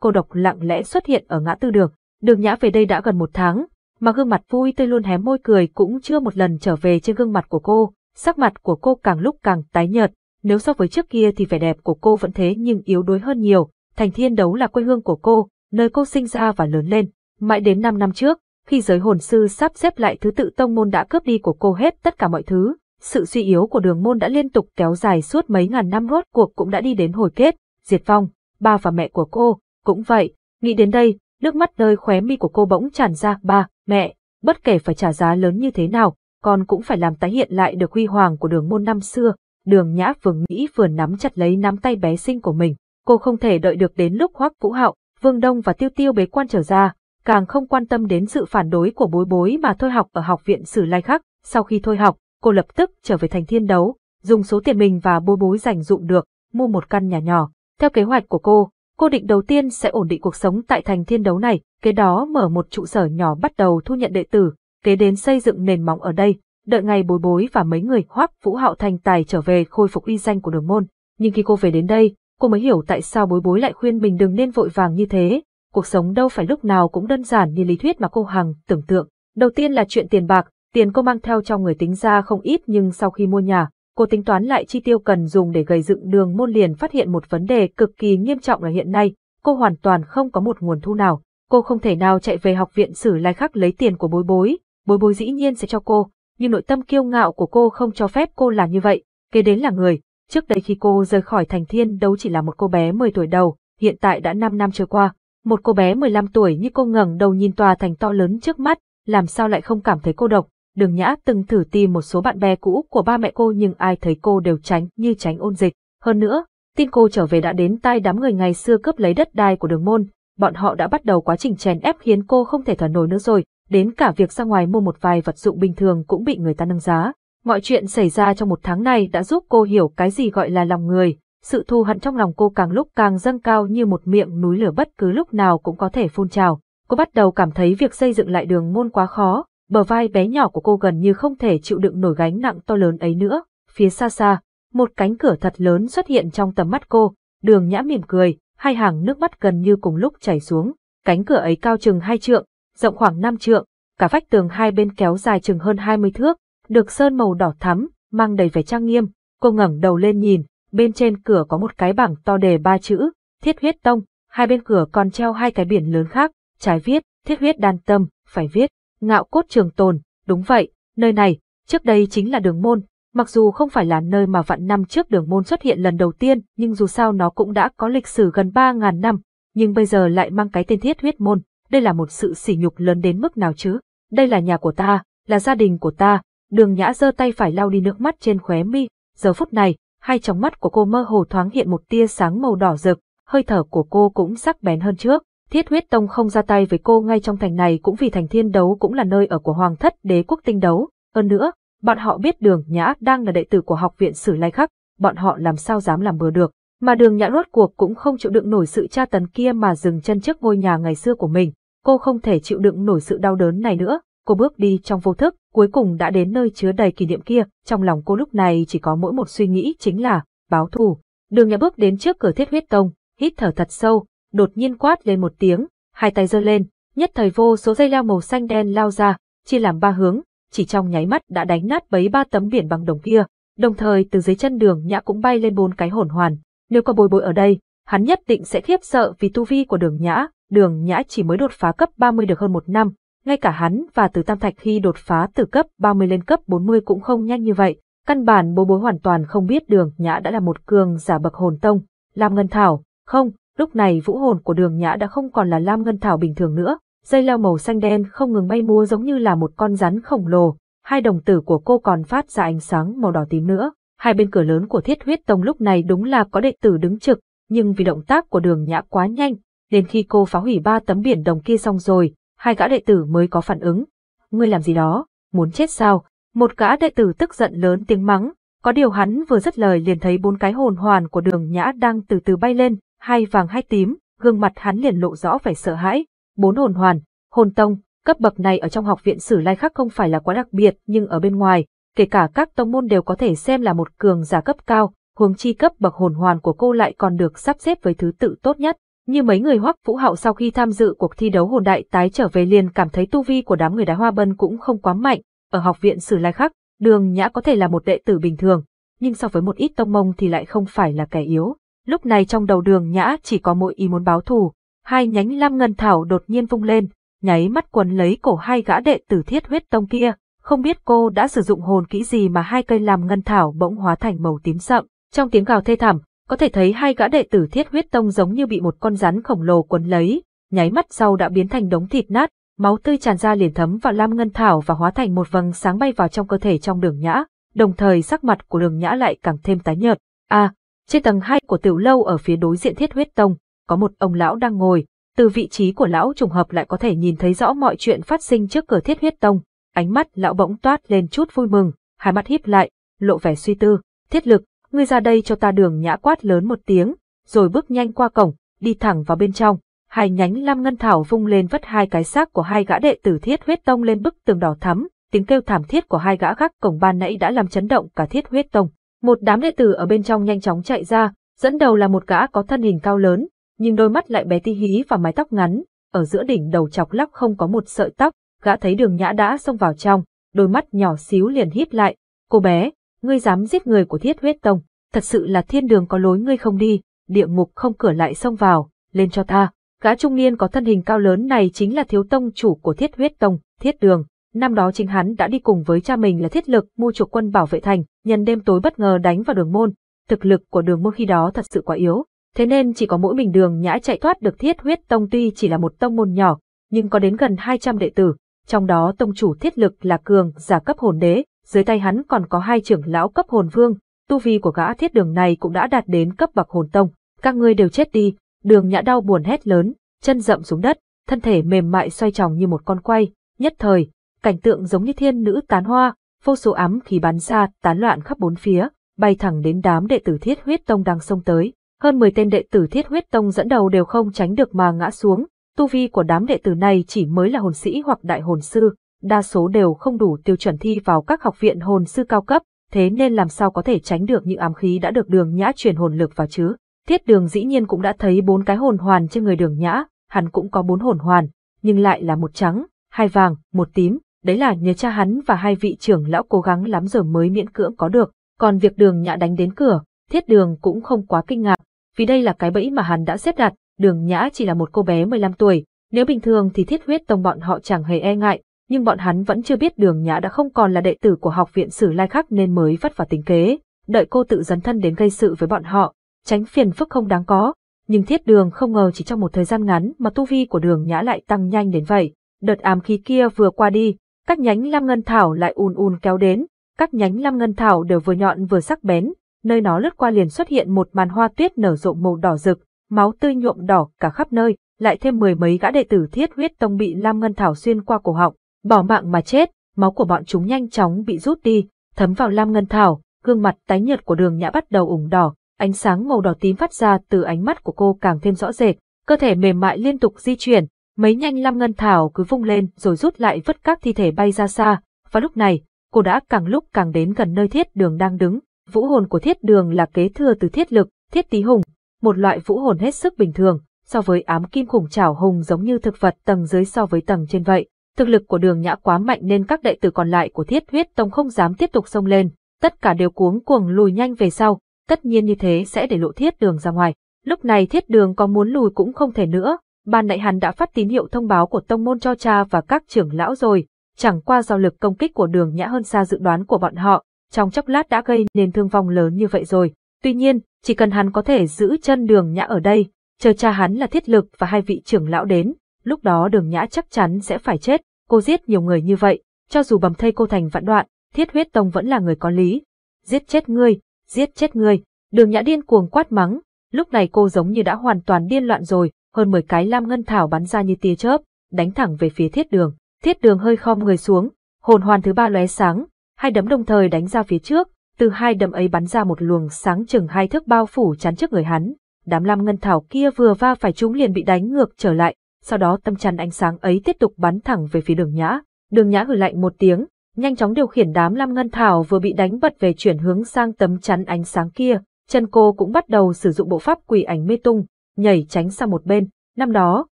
cô độc lặng lẽ xuất hiện ở ngã tư đường. Đường Nhã về đây đã gần một tháng, mà gương mặt vui tươi luôn hé môi cười cũng chưa một lần trở về trên gương mặt của cô, sắc mặt của cô càng lúc càng tái nhợt, nếu so với trước kia thì vẻ đẹp của cô vẫn thế nhưng yếu đuối hơn nhiều, thành thiên đấu là quê hương của cô, nơi cô sinh ra và lớn lên, mãi đến 5 năm trước, khi giới hồn sư sắp xếp lại thứ tự tông môn đã cướp đi của cô hết tất cả mọi thứ, sự suy yếu của đường môn đã liên tục kéo dài suốt mấy ngàn năm rốt cuộc cũng đã đi đến hồi kết, diệt vong, ba và mẹ của cô, cũng vậy, nghĩ đến đây, nước mắt nơi khóe mi của cô bỗng tràn ra, ba, mẹ, bất kể phải trả giá lớn như thế nào, con cũng phải làm tái hiện lại được huy hoàng của đường môn năm xưa, đường nhã vừa nghĩ vừa nắm chặt lấy nắm tay bé sinh của mình, cô không thể đợi được đến lúc hoắc vũ hạo, vương đông và tiêu tiêu bế quan trở ra, càng không quan tâm đến sự phản đối của bối bối mà thôi học ở học viện Sử Lai Khắc. Sau khi thôi học, cô lập tức trở về thành thiên đấu, dùng số tiền mình và bối bối dành dụng được, mua một căn nhà nhỏ. Theo kế hoạch của cô, cô định đầu tiên sẽ ổn định cuộc sống tại thành thiên đấu này, kế đó mở một trụ sở nhỏ bắt đầu thu nhận đệ tử, kế đến xây dựng nền móng ở đây, đợi ngày bối bối và mấy người hoắc vũ hạo thành tài trở về khôi phục uy danh của đường môn. Nhưng khi cô về đến đây, cô mới hiểu tại sao bối bối lại khuyên mình đừng nên vội vàng như thế, cuộc sống đâu phải lúc nào cũng đơn giản như lý thuyết mà cô Hằng tưởng tượng. Đầu tiên là chuyện tiền bạc, tiền cô mang theo trong người tính ra không ít nhưng sau khi mua nhà, cô tính toán lại chi tiêu cần dùng để gây dựng đường môn liền phát hiện một vấn đề cực kỳ nghiêm trọng là hiện nay, cô hoàn toàn không có một nguồn thu nào. Cô không thể nào chạy về học viện xử lai khắc lấy tiền của bối bối, bối bối dĩ nhiên sẽ cho cô, nhưng nội tâm kiêu ngạo của cô không cho phép cô làm như vậy. Kế đến là người, trước đây khi cô rời khỏi thành thiên đâu chỉ là một cô bé 10 tuổi đầu, hiện tại đã 5 năm trôi qua, một cô bé 15 tuổi như cô ngẩng đầu nhìn tòa thành to lớn trước mắt, làm sao lại không cảm thấy cô độc. Đường Nhã từng thử tìm một số bạn bè cũ của ba mẹ cô nhưng ai thấy cô đều tránh như tránh ôn dịch. Hơn nữa, tin cô trở về đã đến tai đám người ngày xưa cướp lấy đất đai của đường môn, bọn họ đã bắt đầu quá trình chèn ép khiến cô không thể thở nổi nữa rồi, đến cả việc ra ngoài mua một vài vật dụng bình thường cũng bị người ta nâng giá. Mọi chuyện xảy ra trong một tháng này đã giúp cô hiểu cái gì gọi là lòng người, sự thù hận trong lòng cô càng lúc càng dâng cao như một miệng núi lửa bất cứ lúc nào cũng có thể phun trào. Cô bắt đầu cảm thấy việc xây dựng lại đường môn quá khó, bờ vai bé nhỏ của cô gần như không thể chịu đựng nổi gánh nặng to lớn ấy nữa. Phía xa xa, một cánh cửa thật lớn xuất hiện trong tầm mắt cô, đường nhã mỉm cười, hai hàng nước mắt gần như cùng lúc chảy xuống. Cánh cửa ấy cao chừng hai trượng, rộng khoảng năm trượng, cả vách tường hai bên kéo dài chừng hơn hai mươi thước, được sơn màu đỏ thắm, mang đầy vẻ trang nghiêm. Cô ngẩng đầu lên nhìn, bên trên cửa có một cái bảng to đề ba chữ, thiết huyết tông, hai bên cửa còn treo hai cái biển lớn khác, trái viết, thiết huyết đan tâm, phải viết, ngạo cốt trường tồn, đúng vậy, nơi này, trước đây chính là đường môn, mặc dù không phải là nơi mà vạn năm trước đường môn xuất hiện lần đầu tiên, nhưng dù sao nó cũng đã có lịch sử gần 3.000 năm, nhưng bây giờ lại mang cái tên thiết huyết môn, đây là một sự sỉ nhục lớn đến mức nào chứ, đây là nhà của ta, là gia đình của ta, đường nhã giơ tay phải lau đi nước mắt trên khóe mi, giờ phút này, hai tròng mắt của cô mơ hồ thoáng hiện một tia sáng màu đỏ rực, hơi thở của cô cũng sắc bén hơn trước. Thiết huyết tông không ra tay với cô ngay trong thành này cũng vì thành thiên đấu cũng là nơi ở của hoàng thất đế quốc tinh đấu. Hơn nữa, bọn họ biết đường nhã đang là đệ tử của học viện sử lai khắc, bọn họ làm sao dám làm bừa được. Mà đường nhã rốt cuộc cũng không chịu đựng nổi sự tra tấn kia mà dừng chân trước ngôi nhà ngày xưa của mình. Cô không thể chịu đựng nổi sự đau đớn này nữa. Cô bước đi trong vô thức, cuối cùng đã đến nơi chứa đầy kỷ niệm kia, trong lòng cô lúc này chỉ có mỗi một suy nghĩ chính là báo thù. Đường Nhã bước đến trước cửa Thiết Huyết Tông, hít thở thật sâu, đột nhiên quát lên một tiếng, hai tay giơ lên, nhất thời vô số dây leo màu xanh đen lao ra, chia làm ba hướng, chỉ trong nháy mắt đã đánh nát bấy ba tấm biển bằng đồng kia, đồng thời từ dưới chân Đường Nhã cũng bay lên bốn cái hồn hoàn. Nếu có bồi bối ở đây, hắn nhất định sẽ khiếp sợ vì tu vi của Đường Nhã, Đường Nhã chỉ mới đột phá cấp 30 được hơn một năm, ngay cả hắn và Từ Tam Thạch khi đột phá từ cấp 30 lên cấp 40 cũng không nhanh như vậy, căn bản bố bối hoàn toàn không biết đường nhã đã là một cường giả bậc hồn tông, Lam Ngân Thảo, không, lúc này vũ hồn của đường nhã đã không còn là Lam Ngân Thảo bình thường nữa, dây leo màu xanh đen không ngừng bay múa giống như là một con rắn khổng lồ, hai đồng tử của cô còn phát ra ánh sáng màu đỏ tím nữa. Hai bên cửa lớn của thiết huyết tông lúc này đúng là có đệ tử đứng trực, nhưng vì động tác của đường nhã quá nhanh, nên khi cô phá hủy ba tấm biển đồng kia xong rồi, hai gã đệ tử mới có phản ứng. Ngươi làm gì đó, muốn chết sao? Một gã đệ tử tức giận lớn tiếng mắng, có điều hắn vừa dứt lời liền thấy bốn cái hồn hoàn của đường nhã đang từ từ bay lên, hai vàng hai tím, gương mặt hắn liền lộ rõ vẻ sợ hãi. Bốn hồn hoàn, hồn tông, cấp bậc này ở trong học viện sử lai khác không phải là quá đặc biệt nhưng ở bên ngoài, kể cả các tông môn đều có thể xem là một cường giả cấp cao, huống chi cấp bậc hồn hoàn của cô lại còn được sắp xếp với thứ tự tốt nhất. Như mấy người hoắc vũ hậu sau khi tham dự cuộc thi đấu hồn đại tái trở về liền cảm thấy tu vi của đám người đá hoa bân cũng không quá mạnh, ở học viện sử lai khắc, đường nhã có thể là một đệ tử bình thường, nhưng so với một ít tông mông thì lại không phải là kẻ yếu. Lúc này trong đầu đường nhã chỉ có mỗi ý muốn báo thù, hai nhánh lam ngân thảo đột nhiên vung lên, nháy mắt quần lấy cổ hai gã đệ tử thiết huyết tông kia, không biết cô đã sử dụng hồn kỹ gì mà hai cây làm ngân thảo bỗng hóa thành màu tím sậm. Trong tiếng gào thê thảm, có thể thấy hai gã đệ tử thiết huyết tông giống như bị một con rắn khổng lồ quấn lấy, nháy mắt sau đã biến thành đống thịt nát, máu tươi tràn ra liền thấm vào lam ngân thảo và hóa thành một vầng sáng bay vào trong cơ thể trong đường nhã, đồng thời sắc mặt của đường nhã lại càng thêm tái nhợt. A, à, trên tầng hai của tiểu lâu ở phía đối diện thiết huyết tông, có một ông lão đang ngồi, từ vị trí của lão trùng hợp lại có thể nhìn thấy rõ mọi chuyện phát sinh trước cửa thiết huyết tông. Ánh mắt lão bỗng toát lên chút vui mừng, hai mắt híp lại, lộ vẻ suy tư, thiết lực, ngươi ra đây cho ta đường nhã quát lớn một tiếng, rồi bước nhanh qua cổng, đi thẳng vào bên trong. Hai nhánh lam ngân thảo vung lên vất hai cái xác của hai gã đệ tử thiết huyết tông lên bức tường đỏ thắm, tiếng kêu thảm thiết của hai gã khác cổng ban nãy đã làm chấn động cả thiết huyết tông. Một đám đệ tử ở bên trong nhanh chóng chạy ra, dẫn đầu là một gã có thân hình cao lớn, nhưng đôi mắt lại bé tí hí và mái tóc ngắn, ở giữa đỉnh đầu chọc lóc không có một sợi tóc, gã thấy đường nhã đã xông vào trong, đôi mắt nhỏ xíu liền híp lại, cô bé, ngươi dám giết người của thiết huyết tông, thật sự là thiên đường có lối ngươi không đi, địa ngục không cửa lại xông vào, lên cho ta. Gã trung niên có thân hình cao lớn này chính là thiếu tông chủ của thiết huyết tông, thiết đường. Năm đó chính hắn đã đi cùng với cha mình là thiết lực mua chuộc quân bảo vệ thành, nhân đêm tối bất ngờ đánh vào đường môn. Thực lực của đường môn khi đó thật sự quá yếu, thế nên chỉ có mỗi mình đường nhã chạy thoát được thiết huyết tông tuy chỉ là một tông môn nhỏ, nhưng có đến gần 200 đệ tử, trong đó tông chủ thiết lực là cường giả cấp hồn đế, dưới tay hắn còn có hai trưởng lão cấp hồn vương, tu vi của gã thiết đường này cũng đã đạt đến cấp bậc hồn tông. Các ngươi đều chết đi, đường nhã đau buồn hét lớn, chân rậm xuống đất, thân thể mềm mại xoay tròng như một con quay, nhất thời, cảnh tượng giống như thiên nữ tán hoa, vô số ám khí bắn ra, tán loạn khắp bốn phía, bay thẳng đến đám đệ tử thiết huyết tông đang xông tới. Hơn 10 tên đệ tử thiết huyết tông dẫn đầu đều không tránh được mà ngã xuống, tu vi của đám đệ tử này chỉ mới là hồn sĩ hoặc đại hồn sư, đa số đều không đủ tiêu chuẩn thi vào các học viện hồn sư cao cấp, thế nên làm sao có thể tránh được những ám khí đã được đường nhã truyền hồn lực vào chứ. Thiết đường dĩ nhiên cũng đã thấy bốn cái hồn hoàn trên người đường nhã, hắn cũng có bốn hồn hoàn, nhưng lại là một trắng, hai vàng, một tím, đấy là nhờ cha hắn và hai vị trưởng lão cố gắng lắm giờ mới miễn cưỡng có được. Còn việc đường nhã đánh đến cửa, thiết đường cũng không quá kinh ngạc, vì đây là cái bẫy mà hắn đã xếp đặt, đường nhã chỉ là một cô bé 15 tuổi, nếu bình thường thì thiết huyết tông bọn họ chẳng hề e ngại, nhưng bọn hắn vẫn chưa biết đường nhã đã không còn là đệ tử của học viện sử lai khác nên mới vất vả tính kế, đợi cô tự dấn thân đến gây sự với bọn họ, tránh phiền phức không đáng có. Nhưng thiết đường không ngờ chỉ trong một thời gian ngắn mà tu vi của đường nhã lại tăng nhanh đến vậy. Đợt ám khí kia vừa qua đi, các nhánh lam ngân thảo lại ùn ùn kéo đến, các nhánh lam ngân thảo đều vừa nhọn vừa sắc bén, nơi nó lướt qua liền xuất hiện một màn hoa tuyết nở rộ màu đỏ rực, máu tươi nhuộm đỏ cả khắp nơi, lại thêm mười mấy gã đệ tử thiết huyết tông bị lam ngân thảo xuyên qua cổ họng, bỏ mạng mà chết, máu của bọn chúng nhanh chóng bị rút đi, thấm vào lam ngân thảo, gương mặt tái nhợt của đường nhã bắt đầu ửng đỏ, ánh sáng màu đỏ tím phát ra từ ánh mắt của cô càng thêm rõ rệt, cơ thể mềm mại liên tục di chuyển, mấy nhanh lam ngân thảo cứ vung lên rồi rút lại vứt các thi thể bay ra xa, và lúc này, cô đã càng lúc càng đến gần nơi thiết đường đang đứng, vũ hồn của thiết đường là kế thừa từ thiết lực, thiết tí hùng, một loại vũ hồn hết sức bình thường, so với ám kim khủng chảo hùng giống như thực vật tầng dưới so với tầng trên vậy. Thực lực của đường nhã quá mạnh nên các đệ tử còn lại của thiết huyết tông không dám tiếp tục xông lên, tất cả đều cuống cuồng lùi nhanh về sau, tất nhiên như thế sẽ để lộ thiết đường ra ngoài. Lúc này thiết đường có muốn lùi cũng không thể nữa, ban nãy hắn đã phát tín hiệu thông báo của tông môn cho cha và các trưởng lão rồi, chẳng qua do lực công kích của đường nhã hơn xa dự đoán của bọn họ, trong chốc lát đã gây nên thương vong lớn như vậy rồi. Tuy nhiên, chỉ cần hắn có thể giữ chân đường nhã ở đây, chờ cha hắn là thiết lực và hai vị trưởng lão đến, lúc đó đường nhã chắc chắn sẽ phải chết cô giết nhiều người như vậy, cho dù bầm thây cô thành vạn đoạn, thiết huyết tông vẫn là người có lý. Giết chết ngươi, giết chết ngươi, đường nhã điên cuồng quát mắng, lúc này cô giống như đã hoàn toàn điên loạn rồi, hơn 10 cái lam ngân thảo bắn ra như tia chớp, đánh thẳng về phía thiết đường. Thiết đường hơi khom người xuống, hồn hoàn thứ ba lóe sáng, hai đấm đồng thời đánh ra phía trước, từ hai đấm ấy bắn ra một luồng sáng chừng hai thước bao phủ chắn trước người hắn. Đám lam ngân thảo kia vừa va phải chúng liền bị đánh ngược trở lại, sau đó tâm chắn ánh sáng ấy tiếp tục bắn thẳng về phía đường nhã. Đường nhã hử lạnh một tiếng, nhanh chóng điều khiển đám lam ngân thảo vừa bị đánh bật về chuyển hướng sang tấm chắn ánh sáng kia. Chân cô cũng bắt đầu sử dụng bộ pháp quỷ ảnh mê tung, nhảy tránh sang một bên. Năm đó,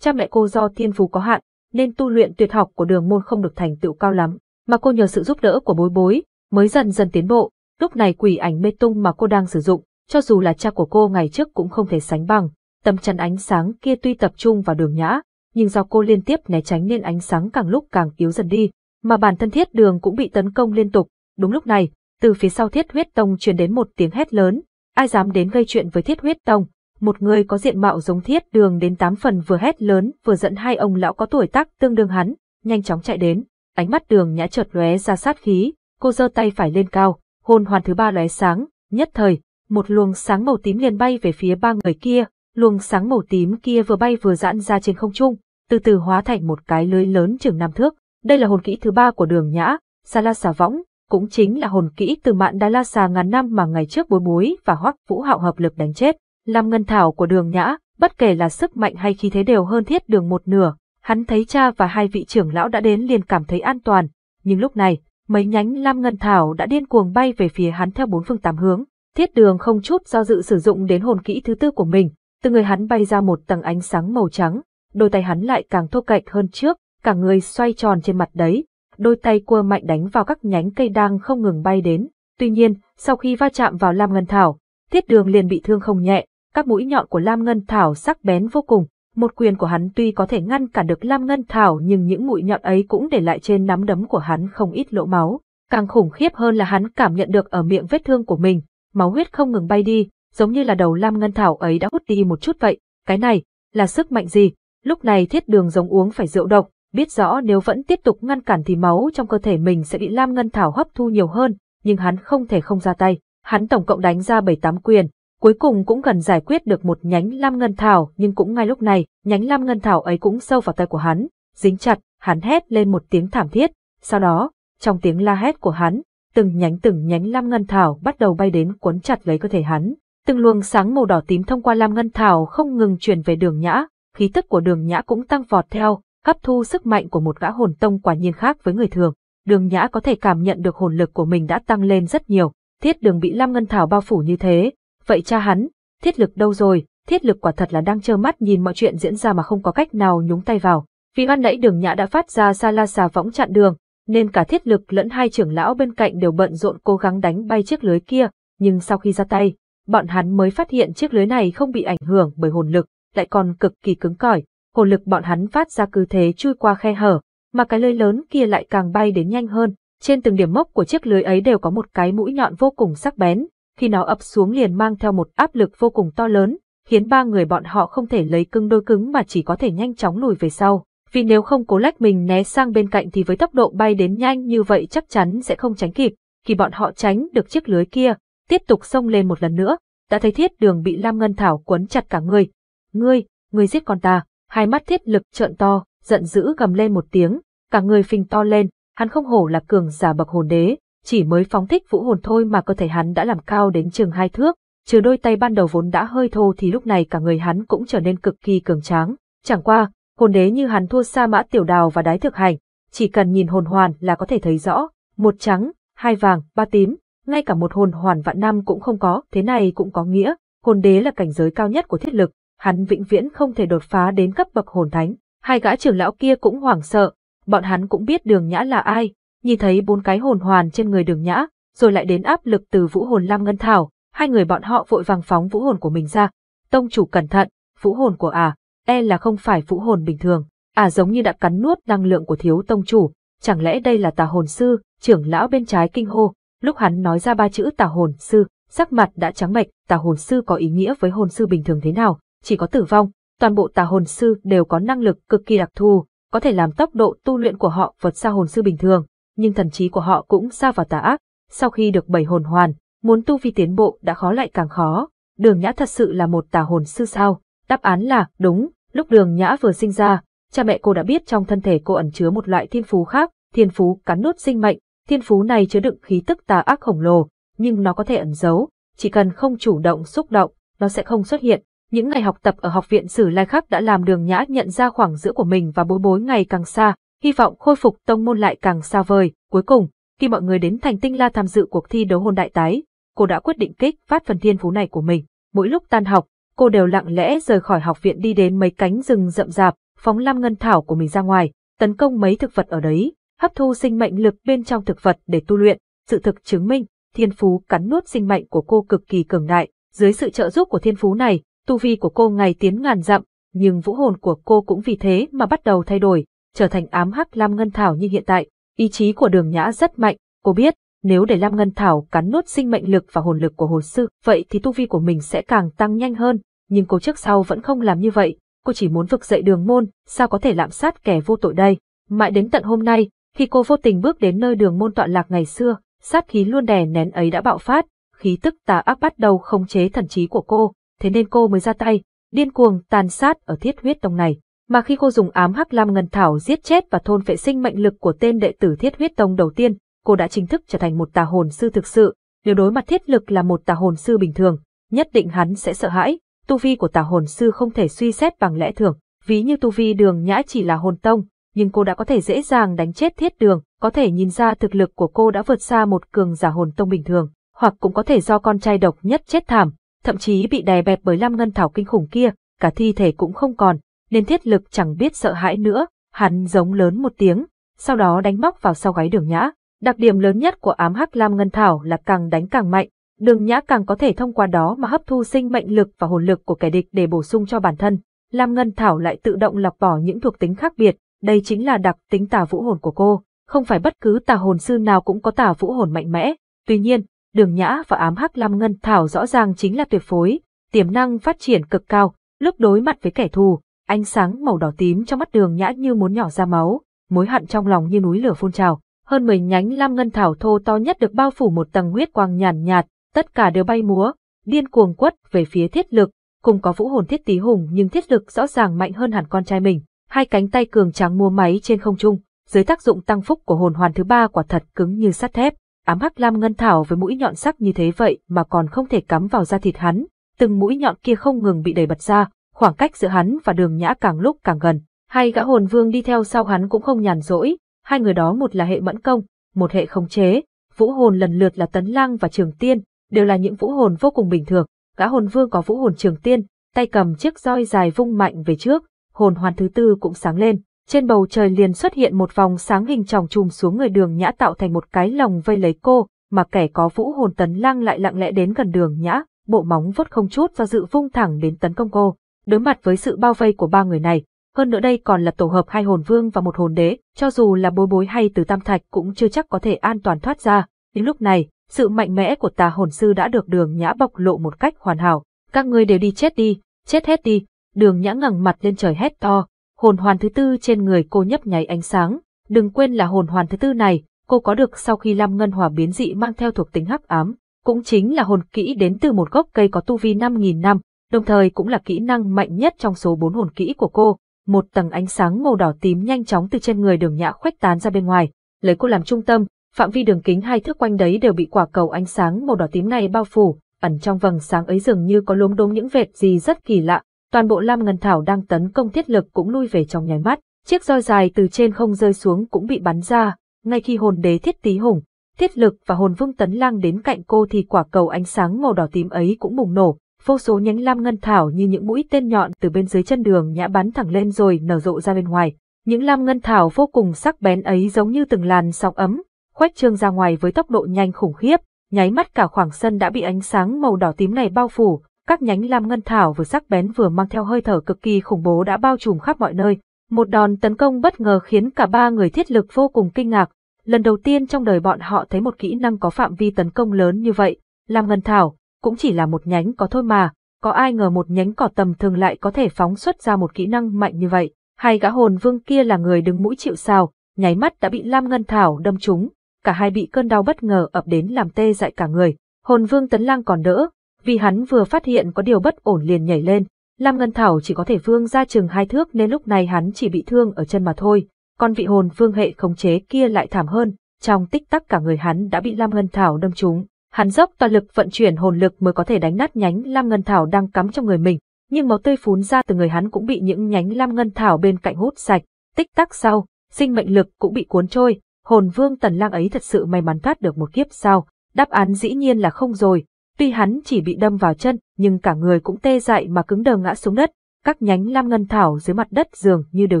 cha mẹ cô do thiên phú có hạn, nên tu luyện tuyệt học của đường môn không được thành tựu cao lắm, mà cô nhờ sự giúp đỡ của bối bối, mới dần dần tiến bộ. Lúc này quỷ ảnh mê tung mà cô đang sử dụng, cho dù là cha của cô ngày trước cũng không thể sánh bằng. tấm chắn ánh sáng kia tuy tập trung vào đường nhã, nhưng do cô liên tiếp né tránh nên ánh sáng càng lúc càng yếu dần đi, mà bản thân thiết đường cũng bị tấn công liên tục. Đúng lúc này, từ phía sau thiết huyết tông truyền đến một tiếng hét lớn, ai dám đến gây chuyện với thiết huyết tông. Một người có diện mạo giống thiết đường đến tám phần vừa hét lớn vừa dẫn hai ông lão có tuổi tác tương đương hắn, nhanh chóng chạy đến, ánh mắt đường nhã chợt lóe ra sát khí, cô giơ tay phải lên cao, hồn hoàn thứ ba lóe sáng, nhất thời, một luồng sáng màu tím liền bay về phía ba người kia, luồng sáng màu tím kia vừa bay vừa giãn ra trên không trung, từ từ hóa thành một cái lưới lớn chừng năm thước. Đây là hồn kỹ thứ ba của đường nhã, Sa La Xà Võng, cũng chính là hồn kỹ từ mạn Đa La Xà ngàn năm mà ngày trước bối bối và hoắc vũ hạo hợp lực đánh chết. Làm ngân thảo của đường nhã, bất kể là sức mạnh hay khí thế đều hơn thiết đường một nửa. Hắn thấy cha và hai vị trưởng lão đã đến liền cảm thấy an toàn, nhưng lúc này, mấy nhánh lam ngân thảo đã điên cuồng bay về phía hắn theo bốn phương tám hướng. Thiết đường không chút do dự sử dụng đến hồn kỹ thứ tư của mình, từ người hắn bay ra một tầng ánh sáng màu trắng, đôi tay hắn lại càng thô cạnh hơn trước, cả người xoay tròn trên mặt đấy, đôi tay cua mạnh đánh vào các nhánh cây đang không ngừng bay đến. Tuy nhiên, sau khi va chạm vào Lam Ngân Thảo, Tiết Đường liền bị thương không nhẹ, các mũi nhọn của Lam Ngân Thảo sắc bén vô cùng, một quyền của hắn tuy có thể ngăn cản được Lam Ngân Thảo nhưng những mũi nhọn ấy cũng để lại trên nắm đấm của hắn không ít lỗ máu. Càng khủng khiếp hơn là hắn cảm nhận được ở miệng vết thương của mình, máu huyết không ngừng bay đi, giống như là đầu lam ngân thảo ấy đã hút đi một chút vậy, cái này, là sức mạnh gì, lúc này thiết đường giống uống phải rượu độc, biết rõ nếu vẫn tiếp tục ngăn cản thì máu trong cơ thể mình sẽ bị lam ngân thảo hấp thu nhiều hơn, nhưng hắn không thể không ra tay, hắn tổng cộng đánh ra 7 tám quyền, cuối cùng cũng gần giải quyết được một nhánh lam ngân thảo nhưng cũng ngay lúc này, nhánh lam ngân thảo ấy cũng sâu vào tay của hắn, dính chặt, hắn hét lên một tiếng thảm thiết, sau đó, trong tiếng la hét của hắn, từng nhánh từng nhánh lam ngân thảo bắt đầu bay đến cuốn chặt lấy cơ thể hắn, từng luồng sáng màu đỏ tím thông qua lam ngân thảo không ngừng truyền về đường nhã, khí tức của đường nhã cũng tăng vọt theo, hấp thu sức mạnh của một gã hồn tông quả nhiên khác với người thường. Đường nhã có thể cảm nhận được hồn lực của mình đã tăng lên rất nhiều, thiết đường bị lam ngân thảo bao phủ như thế. Vậy cha hắn, thiết lực đâu rồi, thiết lực quả thật là đang trơ mắt nhìn mọi chuyện diễn ra mà không có cách nào nhúng tay vào. Vì ban nãy đường nhã đã phát ra xa la xà võng chặn đường, nên cả thiết lực lẫn hai trưởng lão bên cạnh đều bận rộn cố gắng đánh bay chiếc lưới kia, nhưng sau khi ra tay, bọn hắn mới phát hiện chiếc lưới này không bị ảnh hưởng bởi hồn lực, lại còn cực kỳ cứng cỏi. Hồn lực bọn hắn phát ra cứ thế chui qua khe hở, mà cái lưới lớn kia lại càng bay đến nhanh hơn. Trên từng điểm mốc của chiếc lưới ấy đều có một cái mũi nhọn vô cùng sắc bén, khi nó ập xuống liền mang theo một áp lực vô cùng to lớn, khiến ba người bọn họ không thể lấy cứng đôi cứng mà chỉ có thể nhanh chóng lùi về sau. Vì nếu không cố lách mình né sang bên cạnh thì với tốc độ bay đến nhanh như vậy chắc chắn sẽ không tránh kịp. Khi bọn họ tránh được chiếc lưới kia, tiếp tục xông lên một lần nữa, đã thấy thiết đường bị Lam Ngân Thảo quấn chặt cả người. Ngươi, ngươi giết con ta, hai mắt thiết lực trợn to, giận dữ gầm lên một tiếng, cả người phình to lên, hắn không hổ là cường giả bậc hồn đế, chỉ mới phóng thích vũ hồn thôi mà cơ thể hắn đã làm cao đến chừng hai thước, trừ đôi tay ban đầu vốn đã hơi thô thì lúc này cả người hắn cũng trở nên cực kỳ cường tráng. Chẳng qua, hồn đế như hắn thua xa mã tiểu đào và đái thực hành, chỉ cần nhìn hồn hoàn là có thể thấy rõ, một trắng, hai vàng, ba tím, ngay cả một hồn hoàn vạn năm cũng không có, thế này cũng có nghĩa, hồn đế là cảnh giới cao nhất của thiết lực, hắn vĩnh viễn không thể đột phá đến cấp bậc hồn thánh. Hai gã trưởng lão kia cũng hoảng sợ, bọn hắn cũng biết đường nhã là ai, nhìn thấy bốn cái hồn hoàn trên người đường nhã, rồi lại đến áp lực từ vũ hồn Lam Ngân Thảo, hai người bọn họ vội vàng phóng vũ hồn của mình ra. Tông chủ cẩn thận, vũ hồn của à, e là không phải vũ hồn bình thường, à giống như đã cắn nuốt năng lượng của thiếu tông chủ, chẳng lẽ đây là tà hồn sư, trưởng lão bên trái kinh hô, Lúc hắn nói ra ba chữ tà hồn sư, sắc mặt đã trắng mệch, tà hồn sư có ý nghĩa với hồn sư bình thường thế nào, chỉ có tử vong, toàn bộ tà hồn sư đều có năng lực cực kỳ đặc thù, có thể làm tốc độ tu luyện của họ vượt xa hồn sư bình thường, nhưng thần trí của họ cũng xa vào tà ác, sau khi được bảy hồn hoàn, muốn tu vi tiến bộ đã khó lại càng khó. Đường Nhã thật sự là một tà hồn sư sao? Đáp án là đúng, lúc Đường Nhã vừa sinh ra, cha mẹ cô đã biết trong thân thể cô ẩn chứa một loại thiên phú khác, thiên phú cắn nuốt sinh mệnh, Thiên phú này chứa đựng khí tức tà ác khổng lồ, nhưng nó có thể ẩn giấu, chỉ cần không chủ động xúc động, nó sẽ không xuất hiện. Những ngày học tập ở học viện Sử Lai Khắc đã làm Đường Nhã nhận ra khoảng giữa của mình và bối bối ngày càng xa, hy vọng khôi phục tông môn lại càng xa vời. Cuối cùng, khi mọi người đến thành Tinh La tham dự cuộc thi đấu hôn đại tái, cô đã quyết định kích phát phần thiên phú này của mình. Mỗi lúc tan học, cô đều lặng lẽ rời khỏi học viện đi đến mấy cánh rừng rậm rạp, phóng lam ngân thảo của mình ra ngoài, tấn công mấy thực vật ở đấy hấp thu sinh mệnh lực bên trong thực vật để tu luyện. Sự thực chứng minh, thiên phú cắn nuốt sinh mệnh của cô cực kỳ cường đại. Dưới sự trợ giúp của thiên phú này, tu vi của cô ngày tiến ngàn dặm, nhưng vũ hồn của cô cũng vì thế mà bắt đầu thay đổi, trở thành ám hắc Lam Ngân Thảo như hiện tại. Ý chí của đường nhã rất mạnh, cô biết, nếu để Lam Ngân Thảo cắn nuốt sinh mệnh lực và hồn lực của hồn sư, vậy thì tu vi của mình sẽ càng tăng nhanh hơn, nhưng cô trước sau vẫn không làm như vậy, cô chỉ muốn vực dậy đường môn, sao có thể lạm sát kẻ vô tội đây. Mãi đến tận hôm nay, khi cô vô tình bước đến nơi đường môn tọa lạc ngày xưa, sát khí luôn đè nén ấy đã bạo phát, khí tức tà ác bắt đầu khống chế thần trí của cô, thế nên cô mới ra tay, điên cuồng tàn sát ở thiết huyết tông này. Mà khi cô dùng ám hắc lam ngân thảo giết chết và thôn vệ sinh mệnh lực của tên đệ tử thiết huyết tông đầu tiên, cô đã chính thức trở thành một tà hồn sư thực sự. Nếu đối mặt thiết lực là một tà hồn sư bình thường, nhất định hắn sẽ sợ hãi. Tu vi của tà hồn sư không thể suy xét bằng lẽ thường, ví như tu vi đường nhã chỉ là hồn tông, nhưng cô đã có thể dễ dàng đánh chết thiết đường, có thể nhìn ra thực lực của cô đã vượt xa một cường giả hồn tông bình thường, hoặc cũng có thể do con trai độc nhất chết thảm, thậm chí bị đè bẹp bởi lam ngân thảo kinh khủng kia, cả thi thể cũng không còn, nên thiết lực chẳng biết sợ hãi nữa, hắn giống lớn một tiếng, sau đó đánh móc vào sau gáy đường nhã. Đặc điểm lớn nhất của ám hắc lam ngân thảo là càng đánh càng mạnh, đường nhã càng có thể thông qua đó mà hấp thu sinh mệnh lực và hồn lực của kẻ địch để bổ sung cho bản thân. Lam ngân thảo lại tự động lọc bỏ những thuộc tính khác biệt, đây chính là đặc tính tà vũ hồn của cô, không phải bất cứ tà hồn sư nào cũng có tà vũ hồn mạnh mẽ. Tuy nhiên, Đường Nhã và Ám Hắc Lam Ngân Thảo rõ ràng chính là tuyệt phối, tiềm năng phát triển cực cao, lúc đối mặt với kẻ thù, ánh sáng màu đỏ tím trong mắt Đường Nhã như muốn nhỏ ra máu, mối hận trong lòng như núi lửa phun trào. Hơn mười nhánh Lam Ngân Thảo thô to nhất được bao phủ một tầng huyết quang nhàn nhạt, nhạt, tất cả đều bay múa, điên cuồng quất về phía thiết lực, cùng có vũ hồn thiết tí hùng nhưng thiết lực rõ ràng mạnh hơn hẳn con trai mình hai cánh tay cường tráng mua máy trên không trung, dưới tác dụng tăng phúc của hồn hoàn thứ ba quả thật cứng như sắt thép, ám hắc lam ngân thảo với mũi nhọn sắc như thế vậy mà còn không thể cắm vào da thịt hắn, từng mũi nhọn kia không ngừng bị đẩy bật ra, khoảng cách giữa hắn và đường nhã càng lúc càng gần, hai gã hồn vương đi theo sau hắn cũng không nhàn rỗi, hai người đó một là hệ mẫn công, một hệ khống chế, vũ hồn lần lượt là tấn lăng và trường tiên, đều là những vũ hồn vô cùng bình thường, gã hồn vương có vũ hồn trường tiên, tay cầm chiếc roi dài vung mạnh về trước, hồn hoàn thứ tư cũng sáng lên. Trên bầu trời liền xuất hiện một vòng sáng hình tròng trùm xuống người đường nhã tạo thành một cái lồng vây lấy cô, mà kẻ có vũ hồn tấn lăng lại lặng lẽ đến gần đường nhã, bộ móng vuốt không chút do dự vung thẳng đến tấn công cô. Đối mặt với sự bao vây của ba người này, hơn nữa đây còn là tổ hợp hai hồn vương và một hồn đế, cho dù là bối bối hay từ tam thạch cũng chưa chắc có thể an toàn thoát ra. Đến lúc này, sự mạnh mẽ của tà hồn sư đã được đường nhã bộc lộ một cách hoàn hảo. Các ngươi đều đi chết đi, chết hết đi, Đường nhã ngẩng mặt lên trời hét to, hồn hoàn thứ tư trên người cô nhấp nháy ánh sáng, đừng quên là hồn hoàn thứ tư này, cô có được sau khi Lam Ngân hòa biến dị mang theo thuộc tính hắc ám, cũng chính là hồn kỹ đến từ một gốc cây có tu vi 5.000 năm, đồng thời cũng là kỹ năng mạnh nhất trong số bốn hồn kỹ của cô. Một tầng ánh sáng màu đỏ tím nhanh chóng từ trên người đường nhã khuếch tán ra bên ngoài, lấy cô làm trung tâm, phạm vi đường kính hai thước quanh đấy đều bị quả cầu ánh sáng màu đỏ tím này bao phủ, ẩn trong vầng sáng ấy dường như có lốm đốm những vệt gì rất kỳ lạ, toàn bộ Lam Ngân Thảo đang tấn công thiết lực cũng lui về trong nháy mắt, chiếc roi dài từ trên không rơi xuống cũng bị bắn ra, ngay khi hồn đế thiết tý hùng, thiết lực và hồn vương tấn lang đến cạnh cô thì quả cầu ánh sáng màu đỏ tím ấy cũng bùng nổ, vô số nhánh Lam Ngân Thảo như những mũi tên nhọn từ bên dưới chân đường nhã bắn thẳng lên rồi nở rộ ra bên ngoài. Những Lam Ngân Thảo vô cùng sắc bén ấy giống như từng làn sóng ấm, khoét trương ra ngoài với tốc độ nhanh khủng khiếp, nháy mắt cả khoảng sân đã bị ánh sáng màu đỏ tím này bao phủ, các nhánh lam ngân thảo vừa sắc bén vừa mang theo hơi thở cực kỳ khủng bố đã bao trùm khắp mọi nơi. Một đòn tấn công bất ngờ khiến cả ba người thiết lực vô cùng kinh ngạc. Lần đầu tiên trong đời bọn họ thấy một kỹ năng có phạm vi tấn công lớn như vậy. Lam ngân thảo cũng chỉ là một nhánh có thôi mà, có ai ngờ một nhánh cỏ tầm thường lại có thể phóng xuất ra một kỹ năng mạnh như vậy. Hai gã hồn vương kia là người đứng mũi chịu sào, nháy mắt đã bị Lam Ngân Thảo đâm trúng, cả hai bị cơn đau bất ngờ ập đến làm tê dại cả người. Hồn vương tấn lang còn đỡ, vì hắn vừa phát hiện có điều bất ổn liền nhảy lên. Lam Ngân Thảo chỉ có thể vương ra chừng hai thước nên lúc này hắn chỉ bị thương ở chân mà thôi, còn vị hồn vương hệ khống chế kia lại thảm hơn, trong tích tắc cả người hắn đã bị Lam Ngân Thảo đâm trúng. Hắn dốc toàn lực vận chuyển hồn lực mới có thể đánh nát nhánh Lam Ngân Thảo đang cắm trong người mình, nhưng máu tươi phún ra từ người hắn cũng bị những nhánh Lam Ngân Thảo bên cạnh hút sạch, tích tắc sau, sinh mệnh lực cũng bị cuốn trôi, hồn vương tần lang ấy thật sự may mắn thoát được một kiếp sao, đáp án dĩ nhiên là không rồi, Tuy hắn chỉ bị đâm vào chân, nhưng cả người cũng tê dại mà cứng đờ ngã xuống đất, các nhánh lam ngân thảo dưới mặt đất dường như đều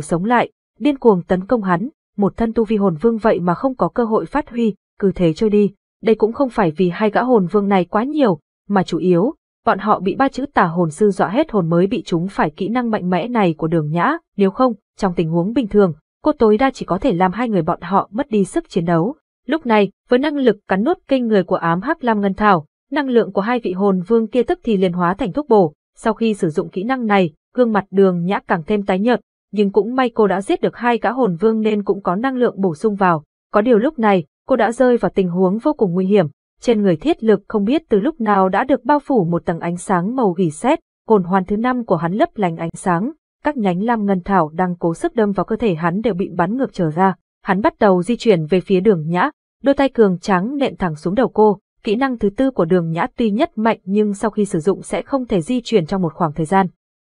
sống lại, điên cuồng tấn công hắn, một thân tu vi hồn vương vậy mà không có cơ hội phát huy, cứ thế trôi đi. Đây cũng không phải vì hai gã hồn vương này quá nhiều, mà chủ yếu, bọn họ bị ba chữ tà hồn sư dọa hết hồn mới bị chúng phải kỹ năng mạnh mẽ này của đường nhã, nếu không, trong tình huống bình thường, cô tối đa chỉ có thể làm hai người bọn họ mất đi sức chiến đấu. Lúc này, với năng lực cắn nuốt kinh người của ám hắc lam ngân thảo, năng lượng của hai vị hồn vương kia tức thì liền hóa thành thuốc bổ, sau khi sử dụng kỹ năng này, gương mặt đường nhã càng thêm tái nhợt, nhưng cũng may cô đã giết được hai gã hồn vương nên cũng có năng lượng bổ sung vào, có điều lúc này, cô đã rơi vào tình huống vô cùng nguy hiểm, trên người thiết lực không biết từ lúc nào đã được bao phủ một tầng ánh sáng màu gỉ sét, hồn hoàn thứ năm của hắn lấp lánh ánh sáng, các nhánh lam ngân thảo đang cố sức đâm vào cơ thể hắn đều bị bắn ngược trở ra, hắn bắt đầu di chuyển về phía đường nhã, đôi tay cường trắng nện thẳng xuống đầu cô, Kỹ năng thứ tư của đường nhã tuy nhất mạnh nhưng sau khi sử dụng sẽ không thể di chuyển trong một khoảng thời gian.